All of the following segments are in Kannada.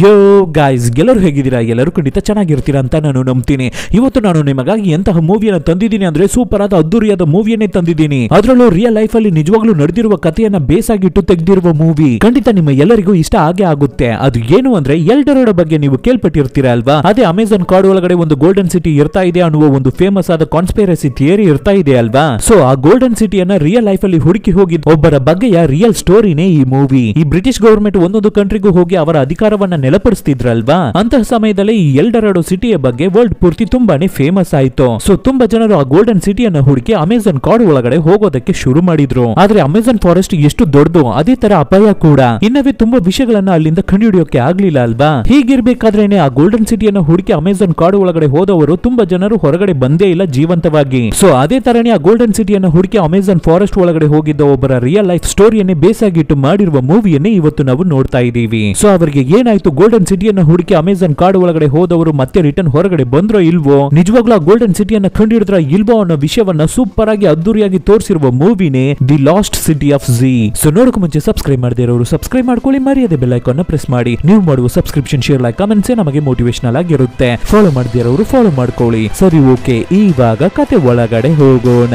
ಯೋ ಗಾಯ್ಸ್ ಎಲ್ಲರೂ ಹೇಗಿದ್ದೀರಾ ಎಲ್ಲರೂ ಖಂಡಿತ ಚೆನ್ನಾಗಿರ್ತೀರಾ ಅಂತ ನಾನು ನಂಬ್ತೀನಿ ಇವತ್ತು ನಾನು ನಿಮಗಾಗಿ ಎಂತಹ ಮೂವಿಯನ್ನು ತಂದಿದ್ದೀನಿ ಅಂದ್ರೆ ಸೂಪರ್ ಆದ ಅದ್ದೂರಿಯಾದ ಮೂವಿಯನ್ನೇ ತಂದಿದ್ದೀನಿ ಅದರಲ್ಲೂ ರಿಯಲ್ ಲೈಫ್ ಅಲ್ಲಿ ನಿಜವಾಗ್ಲೂ ನಡೆದಿರುವ ಕಥೆಯನ್ನ ಬೇಸ್ ಆಗಿಟ್ಟು ತೆಗೆದಿರುವ ಮೂವಿ ಖಂಡಿತ ನಿಮ್ಮ ಎಲ್ಲರಿಗೂ ಇಷ್ಟ ಆಗೇ ಆಗುತ್ತೆ ಅದು ಏನು ಅಂದ್ರೆ ಎಲ್ಡರೋಡ ಬಗ್ಗೆ ನೀವು ಕೇಳ್ಪಟ್ಟಿರ್ತೀರಾ ಅಲ್ವಾ ಅದೇ ಅಮೆಝಾನ್ ಕಾರ್ಡ್ ಒಳಗಡೆ ಒಂದು ಗೋಲ್ಡನ್ ಸಿಟಿ ಇರ್ತಾ ಇದೆ ಅನ್ನುವ ಒಂದು ಫೇಮಸ್ ಆದ ಕಾನ್ಸ್ಪೈರಸಿ ಥಿಯರಿ ಇರ್ತಾ ಇದೆ ಅಲ್ವಾ ಸೊ ಆ ಗೋಲ್ಡನ್ ಸಿಟಿಯನ್ನ ರಿಯಲ್ ಲೈಫ್ ಅಲ್ಲಿ ಹುಡುಕಿ ಹೋಗಿದ್ದ ಒಬ್ಬರ ಬಗ್ಗೆಯ ರಿಯಲ್ ಸ್ಟೋರಿನೇ ಈ ಮೂವಿ ಈ ಬ್ರಿಟಿಷ್ ಗವರ್ಮೆಂಟ್ ಒಂದೊಂದು ಕಂಟ್ರಿಗೂ ಹೋಗಿ ಅವರ ಅಧಿಕಾರವನ್ನ ನೆಲಪಡಿಸ್ತಿದ್ರಲ್ವಾ ಅಂತಹ ಸಮಯದಲ್ಲಿ ಈ ಎಲ್ಡರಾಡೋ ಸಿಟಿಯ ಬಗ್ಗೆ ವರ್ಲ್ಡ್ ಪೂರ್ತಿ ತುಂಬಾನೇ ಫೇಮಸ್ ಆಯ್ತು ಸೊ ತುಂಬಾ ಜನರು ಆ ಗೋಲ್ಡನ್ ಸಿಟಿಯನ್ನು ಹುಡುಕಿ ಅಮೆಜಾನ್ ಕಾರ್ಡ್ ಒಳಗಡೆ ಹೋಗೋದಕ್ಕೆ ಶುರು ಮಾಡಿದ್ರು ಆದ್ರೆ ಅಮೆಜಾನ್ ಫಾರೆಸ್ಟ್ ಎಷ್ಟು ದೊಡ್ಡದು ಅದೇ ತರ ಅಪಾಯ ಕೂಡ ಇನ್ನವೇ ತುಂಬಾ ವಿಷಯಗಳನ್ನ ಅಲ್ಲಿಂದ ಕಂಡುಹಿಡಿಯೋಕೆ ಆಗ್ಲಿಲ್ಲ ಅಲ್ವಾ ಹೀಗಿರ್ಬೇಕಾದ್ರೇನೆ ಆ ಗೋಲ್ಡನ್ ಸಿಟಿಯನ್ನು ಹುಡುಕಿ ಅಮೆಜಾನ್ ಕಾಡು ಒಳಗಡೆ ಹೋದವರು ತುಂಬಾ ಜನರು ಹೊರಗಡೆ ಬಂದೇ ಇಲ್ಲ ಜೀವಂತವಾಗಿ ಸೊ ಅದೇ ತರನೇ ಆ ಗೋಲ್ಡನ್ ಸಿಟಿಯನ್ನು ಹುಡುಕಿ ಅಮೆಝನ್ ಫಾರೆಸ್ಟ್ ಒಳಗಡೆ ಹೋಗಿದ್ದ ಒಬ್ಬರ ರಿಯಲ್ ಲೈಫ್ ಸ್ಟೋರಿಯನ್ನೇ ಬೇಸಾಗಿಟ್ಟು ಮಾಡಿರುವ ಮೂವಿಯನ್ನೇ ಇವತ್ತು ನಾವು ನೋಡ್ತಾ ಇದ್ದೀವಿ ಸೊ ಅವರಿಗೆ ಏನಾಯ್ತು ಗೋಲ್ಡನ್ ಸಿಟಿಯನ್ನು ಹುಡುಕಿ ಅಮೆಜಾನ್ ಕಾರ್ಡ್ ಒಳಗಡೆ ಹೋದವರು ಮತ್ತೆ ರಿಟರ್ನ್ ಹೊರಗಡೆ ಬಂದ್ರೋ ಇಲ್ವೋ ನಿಜವಾಗ್ಲೂ ಗೋಲ್ಡನ್ ಸಿಟಿಯನ್ನು ಕಂಡಿಡಿದ್ರ ಇಲ್ವೋ ಅನ್ನೋ ವಿಷಯವನ್ನ ಸೂಪರ್ ಆಗಿ ಅದ್ದೂರಿಯಾಗಿ ತೋರಿಸಿರುವ ಮೂವಿನೇ the lost city of Z so ನೋಡಕ್ ಮುಂಚೆ ಸಬ್ಸ್ಕ್ರೈಬ್ ಮಾಡದಿರೋರು ಸಬ್ಸ್ಕ್ರೈಬ್ ಮಾಡ್ಕೊಳ್ಳಿ ಮರ್ಯಾದೆ ಅನ್ನ ಪ್ರೆಸ್ ಮಾಡಿ ನೀವು ಮಾಡುವ ಸಬ್ಸ್ಕ್ರಿಪ್ಷನ್ ಶೇರ್ ಲೈಕ್ ಕಮೆಂಟ್ಸ್ ನಮಗೆ ಮೋಟಿವೇಶನಲ್ ಆಗಿರುತ್ತೆ ಫಾಲೋ ಮಾಡಿದಿರೋರು ಫಾಲೋ ಮಾಡ್ಕೊಳ್ಳಿ ಸರಿ ಓಕೆ ಇವಾಗ ಕತೆ ಒಳಗಡೆ ಹೋಗೋಣ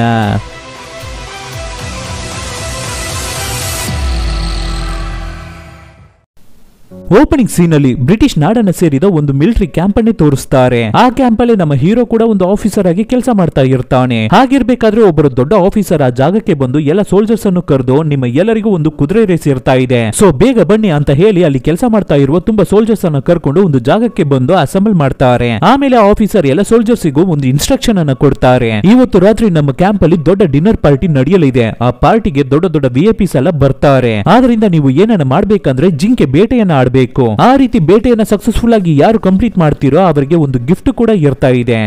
ಓಪನಿಂಗ್ ಸೀನ್ ಅಲ್ಲಿ ಬ್ರಿಟಿಷ್ ನಾಡನ್ನ ಸೇರಿದ ಒಂದು ಮಿಲಿಟರಿ ಕ್ಯಾಂಪ್ ಅನ್ನೇ ತೋರಿಸ್ತಾರೆ ಆ ಕ್ಯಾಂಪ್ ಅಲ್ಲಿ ನಮ್ಮ ಹೀರೋ ಕೂಡ ಒಂದು ಆಫೀಸರ್ ಆಗಿ ಕೆಲಸ ಮಾಡ್ತಾ ಇರ್ತಾನೆ ಹಾಗಿರ್ಬೇಕಾದ್ರೆ ಒಬ್ಬರು ದೊಡ್ಡ ಆಫೀಸರ್ ಆ ಜಾಗಕ್ಕೆ ಬಂದು ಎಲ್ಲ ಸೋಲ್ಜರ್ಸ್ ಅನ್ನು ಕರೆದು ನಿಮ್ಮ ಎಲ್ಲರಿಗೂ ಒಂದು ಕುದುರೆ ರೇಸ್ ಇರ್ತಾ ಇದೆ ಸೊ ಬೇಗ ಬನ್ನಿ ಅಂತ ಹೇಳಿ ಅಲ್ಲಿ ಕೆಲಸ ಮಾಡ್ತಾ ಇರುವ ತುಂಬಾ ಸೋಲ್ಜರ್ಸ್ ಅನ್ನು ಕರ್ಕೊಂಡು ಒಂದು ಜಾಗಕ್ಕೆ ಬಂದು ಅಸೆಂಬಲ್ ಮಾಡ್ತಾರೆ ಆಮೇಲೆ ಆಫೀಸರ್ ಎಲ್ಲ ಗೂ ಒಂದು ಇನ್ಸ್ಟ್ರಕ್ಷನ್ ಅನ್ನು ಕೊಡ್ತಾರೆ ಇವತ್ತು ರಾತ್ರಿ ನಮ್ಮ ಕ್ಯಾಂಪ್ ಅಲ್ಲಿ ದೊಡ್ಡ ಡಿನ್ನರ್ ಪಾರ್ಟಿ ನಡೆಯಲಿದೆ ಆ ಪಾರ್ಟಿಗೆ ದೊಡ್ಡ ದೊಡ್ಡ ವಿಎಪಿಸ್ ಎಲ್ಲ ಬರ್ತಾರೆ ಆದ್ರಿಂದ ನೀವು ಏನನ್ನ ಮಾಡ್ಬೇಕಂದ್ರೆ ಜಿಂಕೆ ಬೇಟೆಯನ್ನ ಆಡ್ಬೇಕು ಮಾಡಬೇಕು ಆ ರೀತಿ ಬೇಟೆಯನ್ನ ಸಕ್ಸಸ್ಫುಲ್ ಆಗಿ ಯಾರು ಕಂಪ್ಲೀಟ್ ಮಾಡ್ತೀರೋ ಅವರಿಗೆ ಒಂದು ಗಿಫ್ಟ್ ಕೂಡ ಇರ್ತಾ ಇದೆ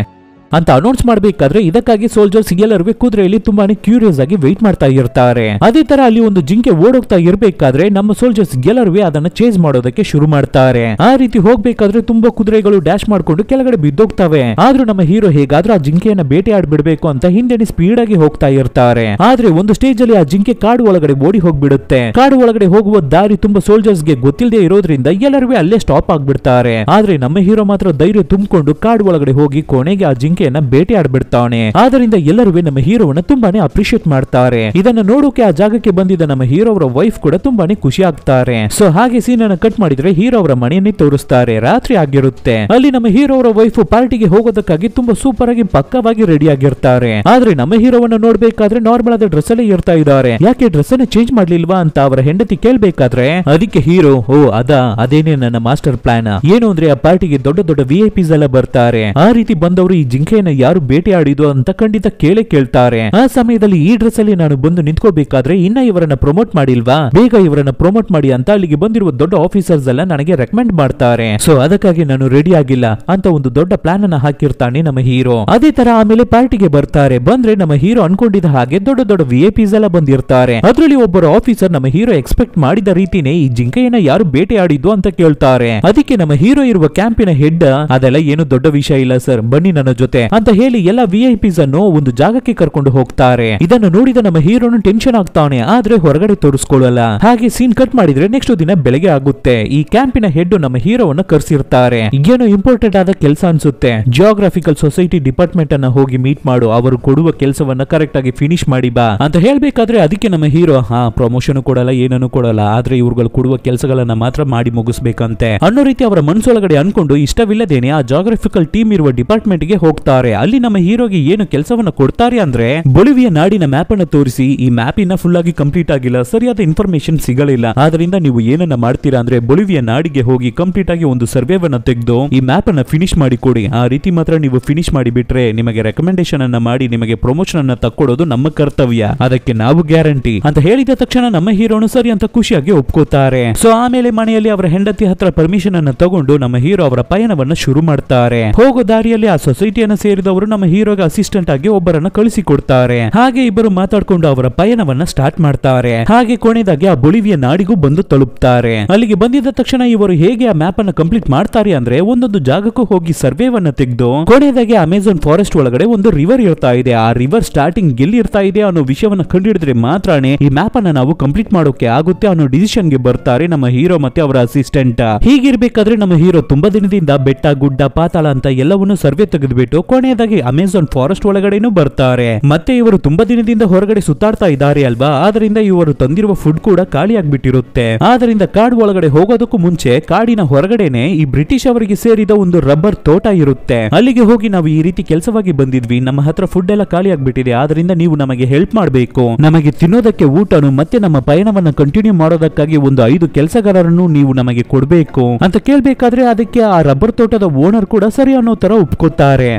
ಅಂತ ಅನೌನ್ಸ್ ಮಾಡಬೇಕಾದ್ರೆ ಇದಕ್ಕಾಗಿ ಸೋಲ್ಜರ್ಸ್ ಎಲ್ಲರೂ ಕುದುರೆಯಲ್ಲಿ ತುಂಬಾನೇ ಕ್ಯೂರಿಯಸ್ ಆಗಿ ವೇಟ್ ಮಾಡ್ತಾ ಇರ್ತಾರೆ ಅದೇ ತರ ಅಲ್ಲಿ ಒಂದು ಜಿಂಕೆ ಓಡೋಗ್ತಾ ಇರಬೇಕಾದ್ರೆ ನಮ್ಮ ಸೋಲ್ಜರ್ಸ್ ಎಲ್ಲರೂ ಅದನ್ನ ಚೇಸ್ ಮಾಡೋದಕ್ಕೆ ಶುರು ಮಾಡ್ತಾರೆ ಆ ರೀತಿ ಹೋಗ್ಬೇಕಾದ್ರೆ ತುಂಬಾ ಕುದುರೆಗಳು ಡ್ಯಾಶ್ ಮಾಡ್ಕೊಂಡು ಕೆಳಗಡೆ ಬಿದ್ದೋಗ್ತವೆ ಆದ್ರೂ ನಮ್ಮ ಹೀರೋ ಹೇಗಾದ್ರೂ ಆ ಜಿಂಕೆಯನ್ನ ಬೇಟೆ ಆಡ್ಬಿಡ್ಬೇಕು ಅಂತ ಹಿಂದೆ ಸ್ಪೀಡ್ ಆಗಿ ಹೋಗ್ತಾ ಇರ್ತಾರೆ ಆದ್ರೆ ಒಂದು ಸ್ಟೇಜ್ ಅಲ್ಲಿ ಆ ಜಿಂಕೆ ಕಾಡು ಒಳಗಡೆ ಓಡಿ ಹೋಗ್ಬಿಡುತ್ತೆ ಕಾಡು ಒಳಗಡೆ ಹೋಗುವ ದಾರಿ ತುಂಬಾ ಸೋಲ್ಜರ್ಸ್ ಗೆ ಗೊತ್ತಿಲ್ಲದೆ ಇರೋದ್ರಿಂದ ಎಲ್ಲರೂ ಅಲ್ಲೇ ಸ್ಟಾಪ್ ಆಗ್ಬಿಡ್ತಾರೆ ಆದ್ರೆ ನಮ್ಮ ಹೀರೋ ಮಾತ್ರ ಧೈರ್ಯ ತುಂಬಿಕೊಂಡು ಕಾಡು ಒಳಗಡೆ ಹೋಗಿ ಕೊನೆಗೆ ಆ ಜಿಂಕೆ ಜಿಂಕೆಯನ್ನ ಬೇಟೆಯಾಡ್ಬಿಡ್ತಾವನೆ ಆದ್ರಿಂದ ಎಲ್ಲರೂ ನಮ್ಮ ಹೀರೋವನ್ನ ತುಂಬಾನೇ ಅಪ್ರಿಶಿಯೇಟ್ ಮಾಡ್ತಾರೆ ಇದನ್ನ ನೋಡೋಕೆ ಆ ಜಾಗಕ್ಕೆ ಬಂದಿದ್ದ ನಮ್ಮ ಹೀರೋ ಅವರ ವೈಫ್ ಕೂಡ ತುಂಬಾನೇ ಖುಷಿ ಆಗ್ತಾರೆ ಸೊ ಹಾಗೆ ಸೀನ್ ಅನ್ನ ಕಟ್ ಮಾಡಿದ್ರೆ ಹೀರೋ ಅವರ ಮನೆಯನ್ನೇ ತೋರಿಸ್ತಾರೆ ರಾತ್ರಿ ಆಗಿರುತ್ತೆ ಅಲ್ಲಿ ನಮ್ಮ ಹೀರೋ ಅವರ ವೈಫ್ ಪಾರ್ಟಿಗೆ ಹೋಗೋದಕ್ಕಾಗಿ ತುಂಬಾ ಸೂಪರ್ ಆಗಿ ಪಕ್ಕವಾಗಿ ರೆಡಿ ಆಗಿರ್ತಾರೆ ಆದ್ರೆ ನಮ್ಮ ಹೀರೋವನ್ನ ನೋಡ್ಬೇಕಾದ್ರೆ ನಾರ್ಮಲ್ ಆದ ಡ್ರೆಸ್ ಅಲ್ಲೇ ಇರ್ತಾ ಇದ್ದಾರೆ ಯಾಕೆ ಡ್ರೆಸ್ ಅನ್ನ ಚೇಂಜ್ ಮಾಡ್ಲಿಲ್ವಾ ಅಂತ ಅವರ ಹೆಂಡತಿ ಕೇಳ್ಬೇಕಾದ್ರೆ ಅದಕ್ಕೆ ಹೀರೋ ಓ ಅದ ಅದೇನೇ ನನ್ನ ಮಾಸ್ಟರ್ ಪ್ಲಾನ್ ಏನು ಅಂದ್ರೆ ಆ ಪಾರ್ಟಿಗೆ ದೊಡ್ಡ ದೊಡ್ಡ ವಿ ಐ ಪಿ ಎಲ್ಲ ಬರ್ತಾರೆ ಆ ರೀತಿ ಬಂದವರು ಈ ಜಿಂಕ್ ಯಾರು ಬೇಟೆ ಆಡಿದ್ರು ಅಂತ ಖಂಡಿತ ಕೇಳಿ ಕೇಳ್ತಾರೆ ಆ ಸಮಯದಲ್ಲಿ ಈ ಡ್ರೆಸ್ ಅಲ್ಲಿ ನಾನು ಬಂದು ನಿಂತ್ಕೋಬೇಕಾದ್ರೆ ಇನ್ನ ಇವರನ್ನ ಪ್ರಮೋಟ್ ಮಾಡಿಲ್ವಾ ಬೇಗ ಇವರನ್ನ ಪ್ರಮೋಟ್ ಮಾಡಿ ಅಂತ ಅಲ್ಲಿಗೆ ಬಂದಿರುವ ದೊಡ್ಡ ಆಫೀಸರ್ಸ್ ಎಲ್ಲ ನನಗೆ ರೆಕಮೆಂಡ್ ಮಾಡ್ತಾರೆ ಸೊ ಅದಕ್ಕಾಗಿ ನಾನು ರೆಡಿ ಆಗಿಲ್ಲ ಅಂತ ಒಂದು ದೊಡ್ಡ ಪ್ಲಾನ್ ಅನ್ನ ಹಾಕಿರ್ತಾನೆ ನಮ್ಮ ಹೀರೋ ಅದೇ ತರ ಆಮೇಲೆ ಪಾರ್ಟಿಗೆ ಬರ್ತಾರೆ ಬಂದ್ರೆ ನಮ್ಮ ಹೀರೋ ಅನ್ಕೊಂಡಿದ್ದ ಹಾಗೆ ದೊಡ್ಡ ದೊಡ್ಡ ವಿ ಎ ಪಿಸ್ ಎಲ್ಲ ಬಂದಿರ್ತಾರೆ ಅದರಲ್ಲಿ ಒಬ್ಬರು ಆಫೀಸರ್ ನಮ್ಮ ಹೀರೋ ಎಕ್ಸ್ಪೆಕ್ಟ್ ಮಾಡಿದ ರೀತಿನೇ ಈ ಜಿಂಕೆಯನ್ನ ಯಾರು ಬೇಟೆ ಆಡಿದ್ದು ಅಂತ ಕೇಳ್ತಾರೆ ಅದಕ್ಕೆ ನಮ್ಮ ಹೀರೋ ಇರುವ ಕ್ಯಾಂಪಿನ ಹೆಡ್ ಅದೆಲ್ಲ ಏನು ದೊಡ್ಡ ವಿಷಯ ಇಲ್ಲ ಸರ್ ಬನ್ನಿ ನನ್ನ ಜೊತೆ ಅಂತ ಹೇಳಿ ಎಲ್ಲ ವಿ ಐ ಪಿಸ್ ಅನ್ನು ಒಂದು ಜಾಗಕ್ಕೆ ಕರ್ಕೊಂಡು ಹೋಗ್ತಾರೆ ಇದನ್ನು ನೋಡಿದ ನಮ್ಮ ಹೀರೋನು ಟೆನ್ಷನ್ ಆಗ್ತಾನೆ ಆದ್ರೆ ಹೊರಗಡೆ ತೋರಿಸ್ಕೊಳ್ಳಲ್ಲ ಹಾಗೆ ಸೀನ್ ಕಟ್ ಮಾಡಿದ್ರೆ ನೆಕ್ಸ್ಟ್ ದಿನ ಬೆಳಗ್ಗೆ ಆಗುತ್ತೆ ಈ ಕ್ಯಾಂಪಿನ ಹೆಡ್ ನಮ್ಮ ಹೀರೋವನ್ನ ಕರೆಸಿರ್ತಾರೆ ಏನು ಇಂಪಾರ್ಟೆಂಟ್ ಆದ ಕೆಲಸ ಅನ್ಸುತ್ತೆ ಜಿಯೋಗ್ರಫಿಕಲ್ ಸೊಸೈಟಿ ಡಿಪಾರ್ಟ್ಮೆಂಟ್ ಅನ್ನ ಹೋಗಿ ಮೀಟ್ ಮಾಡು ಅವರು ಕೊಡುವ ಕೆಲಸವನ್ನ ಕರೆಕ್ಟ್ ಆಗಿ ಫಿನಿಶ್ ಮಾಡಿ ಬಾ ಅಂತ ಹೇಳ್ಬೇಕಾದ್ರೆ ಅದಕ್ಕೆ ನಮ್ಮ ಹೀರೋ ಹಾ ಪ್ರಮೋಷನ್ ಕೊಡಲ್ಲ ಏನನ್ನು ಕೊಡಲ್ಲ ಆದ್ರೆ ಇವರುಗಳು ಕೊಡುವ ಕೆಲಸಗಳನ್ನ ಮಾತ್ರ ಮಾಡಿ ಮುಗಿಸ್ಬೇಕಂತೆ ಅನ್ನೋ ರೀತಿ ಅವರ ಮನಸ್ಸೊಳಗಡೆ ಅನ್ಕೊಂಡು ಇಷ್ಟವಿಲ್ಲದೇನೆ ಆ ಜಾಗ್ರಫಿಕಲ್ ಟೀಮ್ ಇರುವ ಡಿಪಾರ್ಟ್ಮೆಂಟ್ ಗೆ ಹೋಗ್ತಾರೆ ಕೊಡ್ತಾರೆ ಅಲ್ಲಿ ನಮ್ಮ ಹೀರೋಗೆ ಏನು ಕೆಲಸವನ್ನ ಕೊಡ್ತಾರೆ ಅಂದ್ರೆ ಬೊಲಿವಿಯ ನಾಡಿನ ಮ್ಯಾಪ್ ಅನ್ನ ತೋರಿಸಿ ಈ ಮ್ಯಾಪ್ ಇನ್ನ ಫುಲ್ ಆಗಿ ಕಂಪ್ಲೀಟ್ ಆಗಿಲ್ಲ ಸರಿಯಾದ ಇನ್ಫಾರ್ಮೇಶನ್ ಸಿಗಲಿಲ್ಲ ಆದ್ರಿಂದ ನೀವು ಏನನ್ನ ಮಾಡ್ತೀರಾ ಅಂದ್ರೆ ಬೊಲಿವಿಯ ನಾಡಿಗೆ ಹೋಗಿ ಕಂಪ್ಲೀಟ್ ಆಗಿ ಒಂದು ಸರ್ವೇವನ್ನ ತೆಗೆದು ಈ ಮ್ಯಾಪ್ ಅನ್ನ ಫಿನಿಶ್ ಮಾಡಿ ಕೊಡಿ ಆ ರೀತಿ ಮಾತ್ರ ನೀವು ಫಿನಿಶ್ ಮಾಡಿ ಬಿಟ್ರೆ ನಿಮಗೆ ರೆಕಮೆಂಡೇಶನ್ ಅನ್ನ ಮಾಡಿ ನಿಮಗೆ ಪ್ರಮೋಷನ್ ಅನ್ನ ತಕ್ಕೊಡೋದು ನಮ್ಮ ಕರ್ತವ್ಯ ಅದಕ್ಕೆ ನಾವು ಗ್ಯಾರಂಟಿ ಅಂತ ಹೇಳಿದ ತಕ್ಷಣ ನಮ್ಮ ಹೀರೋನು ಸರಿ ಅಂತ ಖುಷಿಯಾಗಿ ಒಪ್ಕೋತಾರೆ ಸೊ ಆಮೇಲೆ ಮನೆಯಲ್ಲಿ ಅವರ ಹೆಂಡತಿ ಹತ್ರ ಪರ್ಮಿಷನ್ ಅನ್ನ ತಗೊಂಡು ನಮ್ಮ ಹೀರೋ ಅವರ ಪಯಣವನ್ನ ಶುರು ಮಾಡ್ತಾರೆ ಹೋಗೋ ದಾರಿಯಲ್ಲಿ ಆ ಸೊಸೈಟಿಯನ್ನ ಸೇರಿದವರು ನಮ್ಮ ಹೀರೋಗೆ ಅಸಿಸ್ಟೆಂಟ್ ಆಗಿ ಒಬ್ಬರನ್ನ ಕಳಿಸಿಕೊಡ್ತಾರೆ ಹಾಗೆ ಇಬ್ಬರು ಮಾತಾಡ್ಕೊಂಡು ಅವರ ಪಯಣವನ್ನ ಸ್ಟಾರ್ಟ್ ಮಾಡ್ತಾರೆ ಹಾಗೆ ಕೊನೆಯದಾಗಿ ಆ ಬುಳಿವಿಯ ನಾಡಿಗೂ ಬಂದು ತಲುಪ್ತಾರೆ ಅಲ್ಲಿಗೆ ಬಂದಿದ ತಕ್ಷಣ ಇವರು ಹೇಗೆ ಆ ಮ್ಯಾಪ್ ಅನ್ನ ಕಂಪ್ಲೀಟ್ ಮಾಡ್ತಾರೆ ಅಂದ್ರೆ ಒಂದೊಂದು ಜಾಗಕ್ಕೂ ಹೋಗಿ ಸರ್ವೇವನ್ನ ತೆಗೆದು ಕೊನೆಯದಾಗಿ ಅಮೆಝಾನ್ ಫಾರೆಸ್ಟ್ ಒಳಗಡೆ ಒಂದು ರಿವರ್ ಇರ್ತಾ ಇದೆ ಆ ರಿವರ್ ಸ್ಟಾರ್ಟಿಂಗ್ ಎಲ್ಲಿ ಇರ್ತಾ ಇದೆ ಅನ್ನೋ ವಿಷಯವನ್ನ ಕಂಡುಹಿಡಿದ್ರೆ ಮಾತ್ರನೇ ಈ ಮ್ಯಾಪ್ ಅನ್ನ ನಾವು ಕಂಪ್ಲೀಟ್ ಮಾಡೋಕೆ ಆಗುತ್ತೆ ಅನ್ನೋ ಡಿಸಿಷನ್ ಗೆ ಬರ್ತಾರೆ ನಮ್ಮ ಹೀರೋ ಮತ್ತೆ ಅವರ ಅಸಿಸ್ಟೆಂಟ್ ಹೀಗಿರ್ಬೇಕಾದ್ರೆ ನಮ್ಮ ಹೀರೋ ತುಂಬಾ ದಿನದಿಂದ ಬೆಟ್ಟ ಗುಡ್ಡ ಪಾತಾಳ ಅಂತ ಎಲ್ಲವನ್ನು ಸರ್ವೆ ತೆಗೆದುಬಿಟ್ಟು ಕೊನೆಯದಾಗಿ ಅಮೆಝಾನ್ ಫಾರೆಸ್ಟ್ ಒಳಗಡೆನೂ ಬರ್ತಾರೆ ಮತ್ತೆ ಇವರು ತುಂಬಾ ದಿನದಿಂದ ಹೊರಗಡೆ ಸುತ್ತಾಡ್ತಾ ಇದ್ದಾರೆ ಅಲ್ವಾ ಆದ್ರಿಂದ ಇವರು ತಂದಿರುವ ಫುಡ್ ಕೂಡ ಖಾಲಿ ಆಗ್ಬಿಟ್ಟಿರುತ್ತೆ ಆದ್ರಿಂದ ಕಾಡು ಒಳಗಡೆ ಹೋಗೋದಕ್ಕೂ ಮುಂಚೆ ಕಾಡಿನ ಹೊರಗಡೆನೆ ಈ ಬ್ರಿಟಿಷ್ ಅವರಿಗೆ ಸೇರಿದ ಒಂದು ರಬ್ಬರ್ ತೋಟ ಇರುತ್ತೆ ಅಲ್ಲಿಗೆ ಹೋಗಿ ನಾವು ಈ ರೀತಿ ಕೆಲಸವಾಗಿ ಬಂದಿದ್ವಿ ನಮ್ಮ ಹತ್ರ ಫುಡ್ ಎಲ್ಲ ಖಾಲಿ ಆಗ್ಬಿಟ್ಟಿದೆ ಆದ್ರಿಂದ ನೀವು ನಮಗೆ ಹೆಲ್ಪ್ ಮಾಡಬೇಕು ನಮಗೆ ತಿನ್ನೋದಕ್ಕೆ ಊಟನು ಮತ್ತೆ ನಮ್ಮ ಪಯಣವನ್ನ ಕಂಟಿನ್ಯೂ ಮಾಡೋದಕ್ಕಾಗಿ ಒಂದು ಐದು ಕೆಲಸಗಾರರನ್ನು ನೀವು ನಮಗೆ ಕೊಡಬೇಕು ಅಂತ ಕೇಳ್ಬೇಕಾದ್ರೆ ಅದಕ್ಕೆ ಆ ರಬ್ಬರ್ ತೋಟದ ಓನರ್ ಕೂಡ ಸರಿ ಅನ್ನೋ ತರ ಒಪ್ಕೋತಾರೆ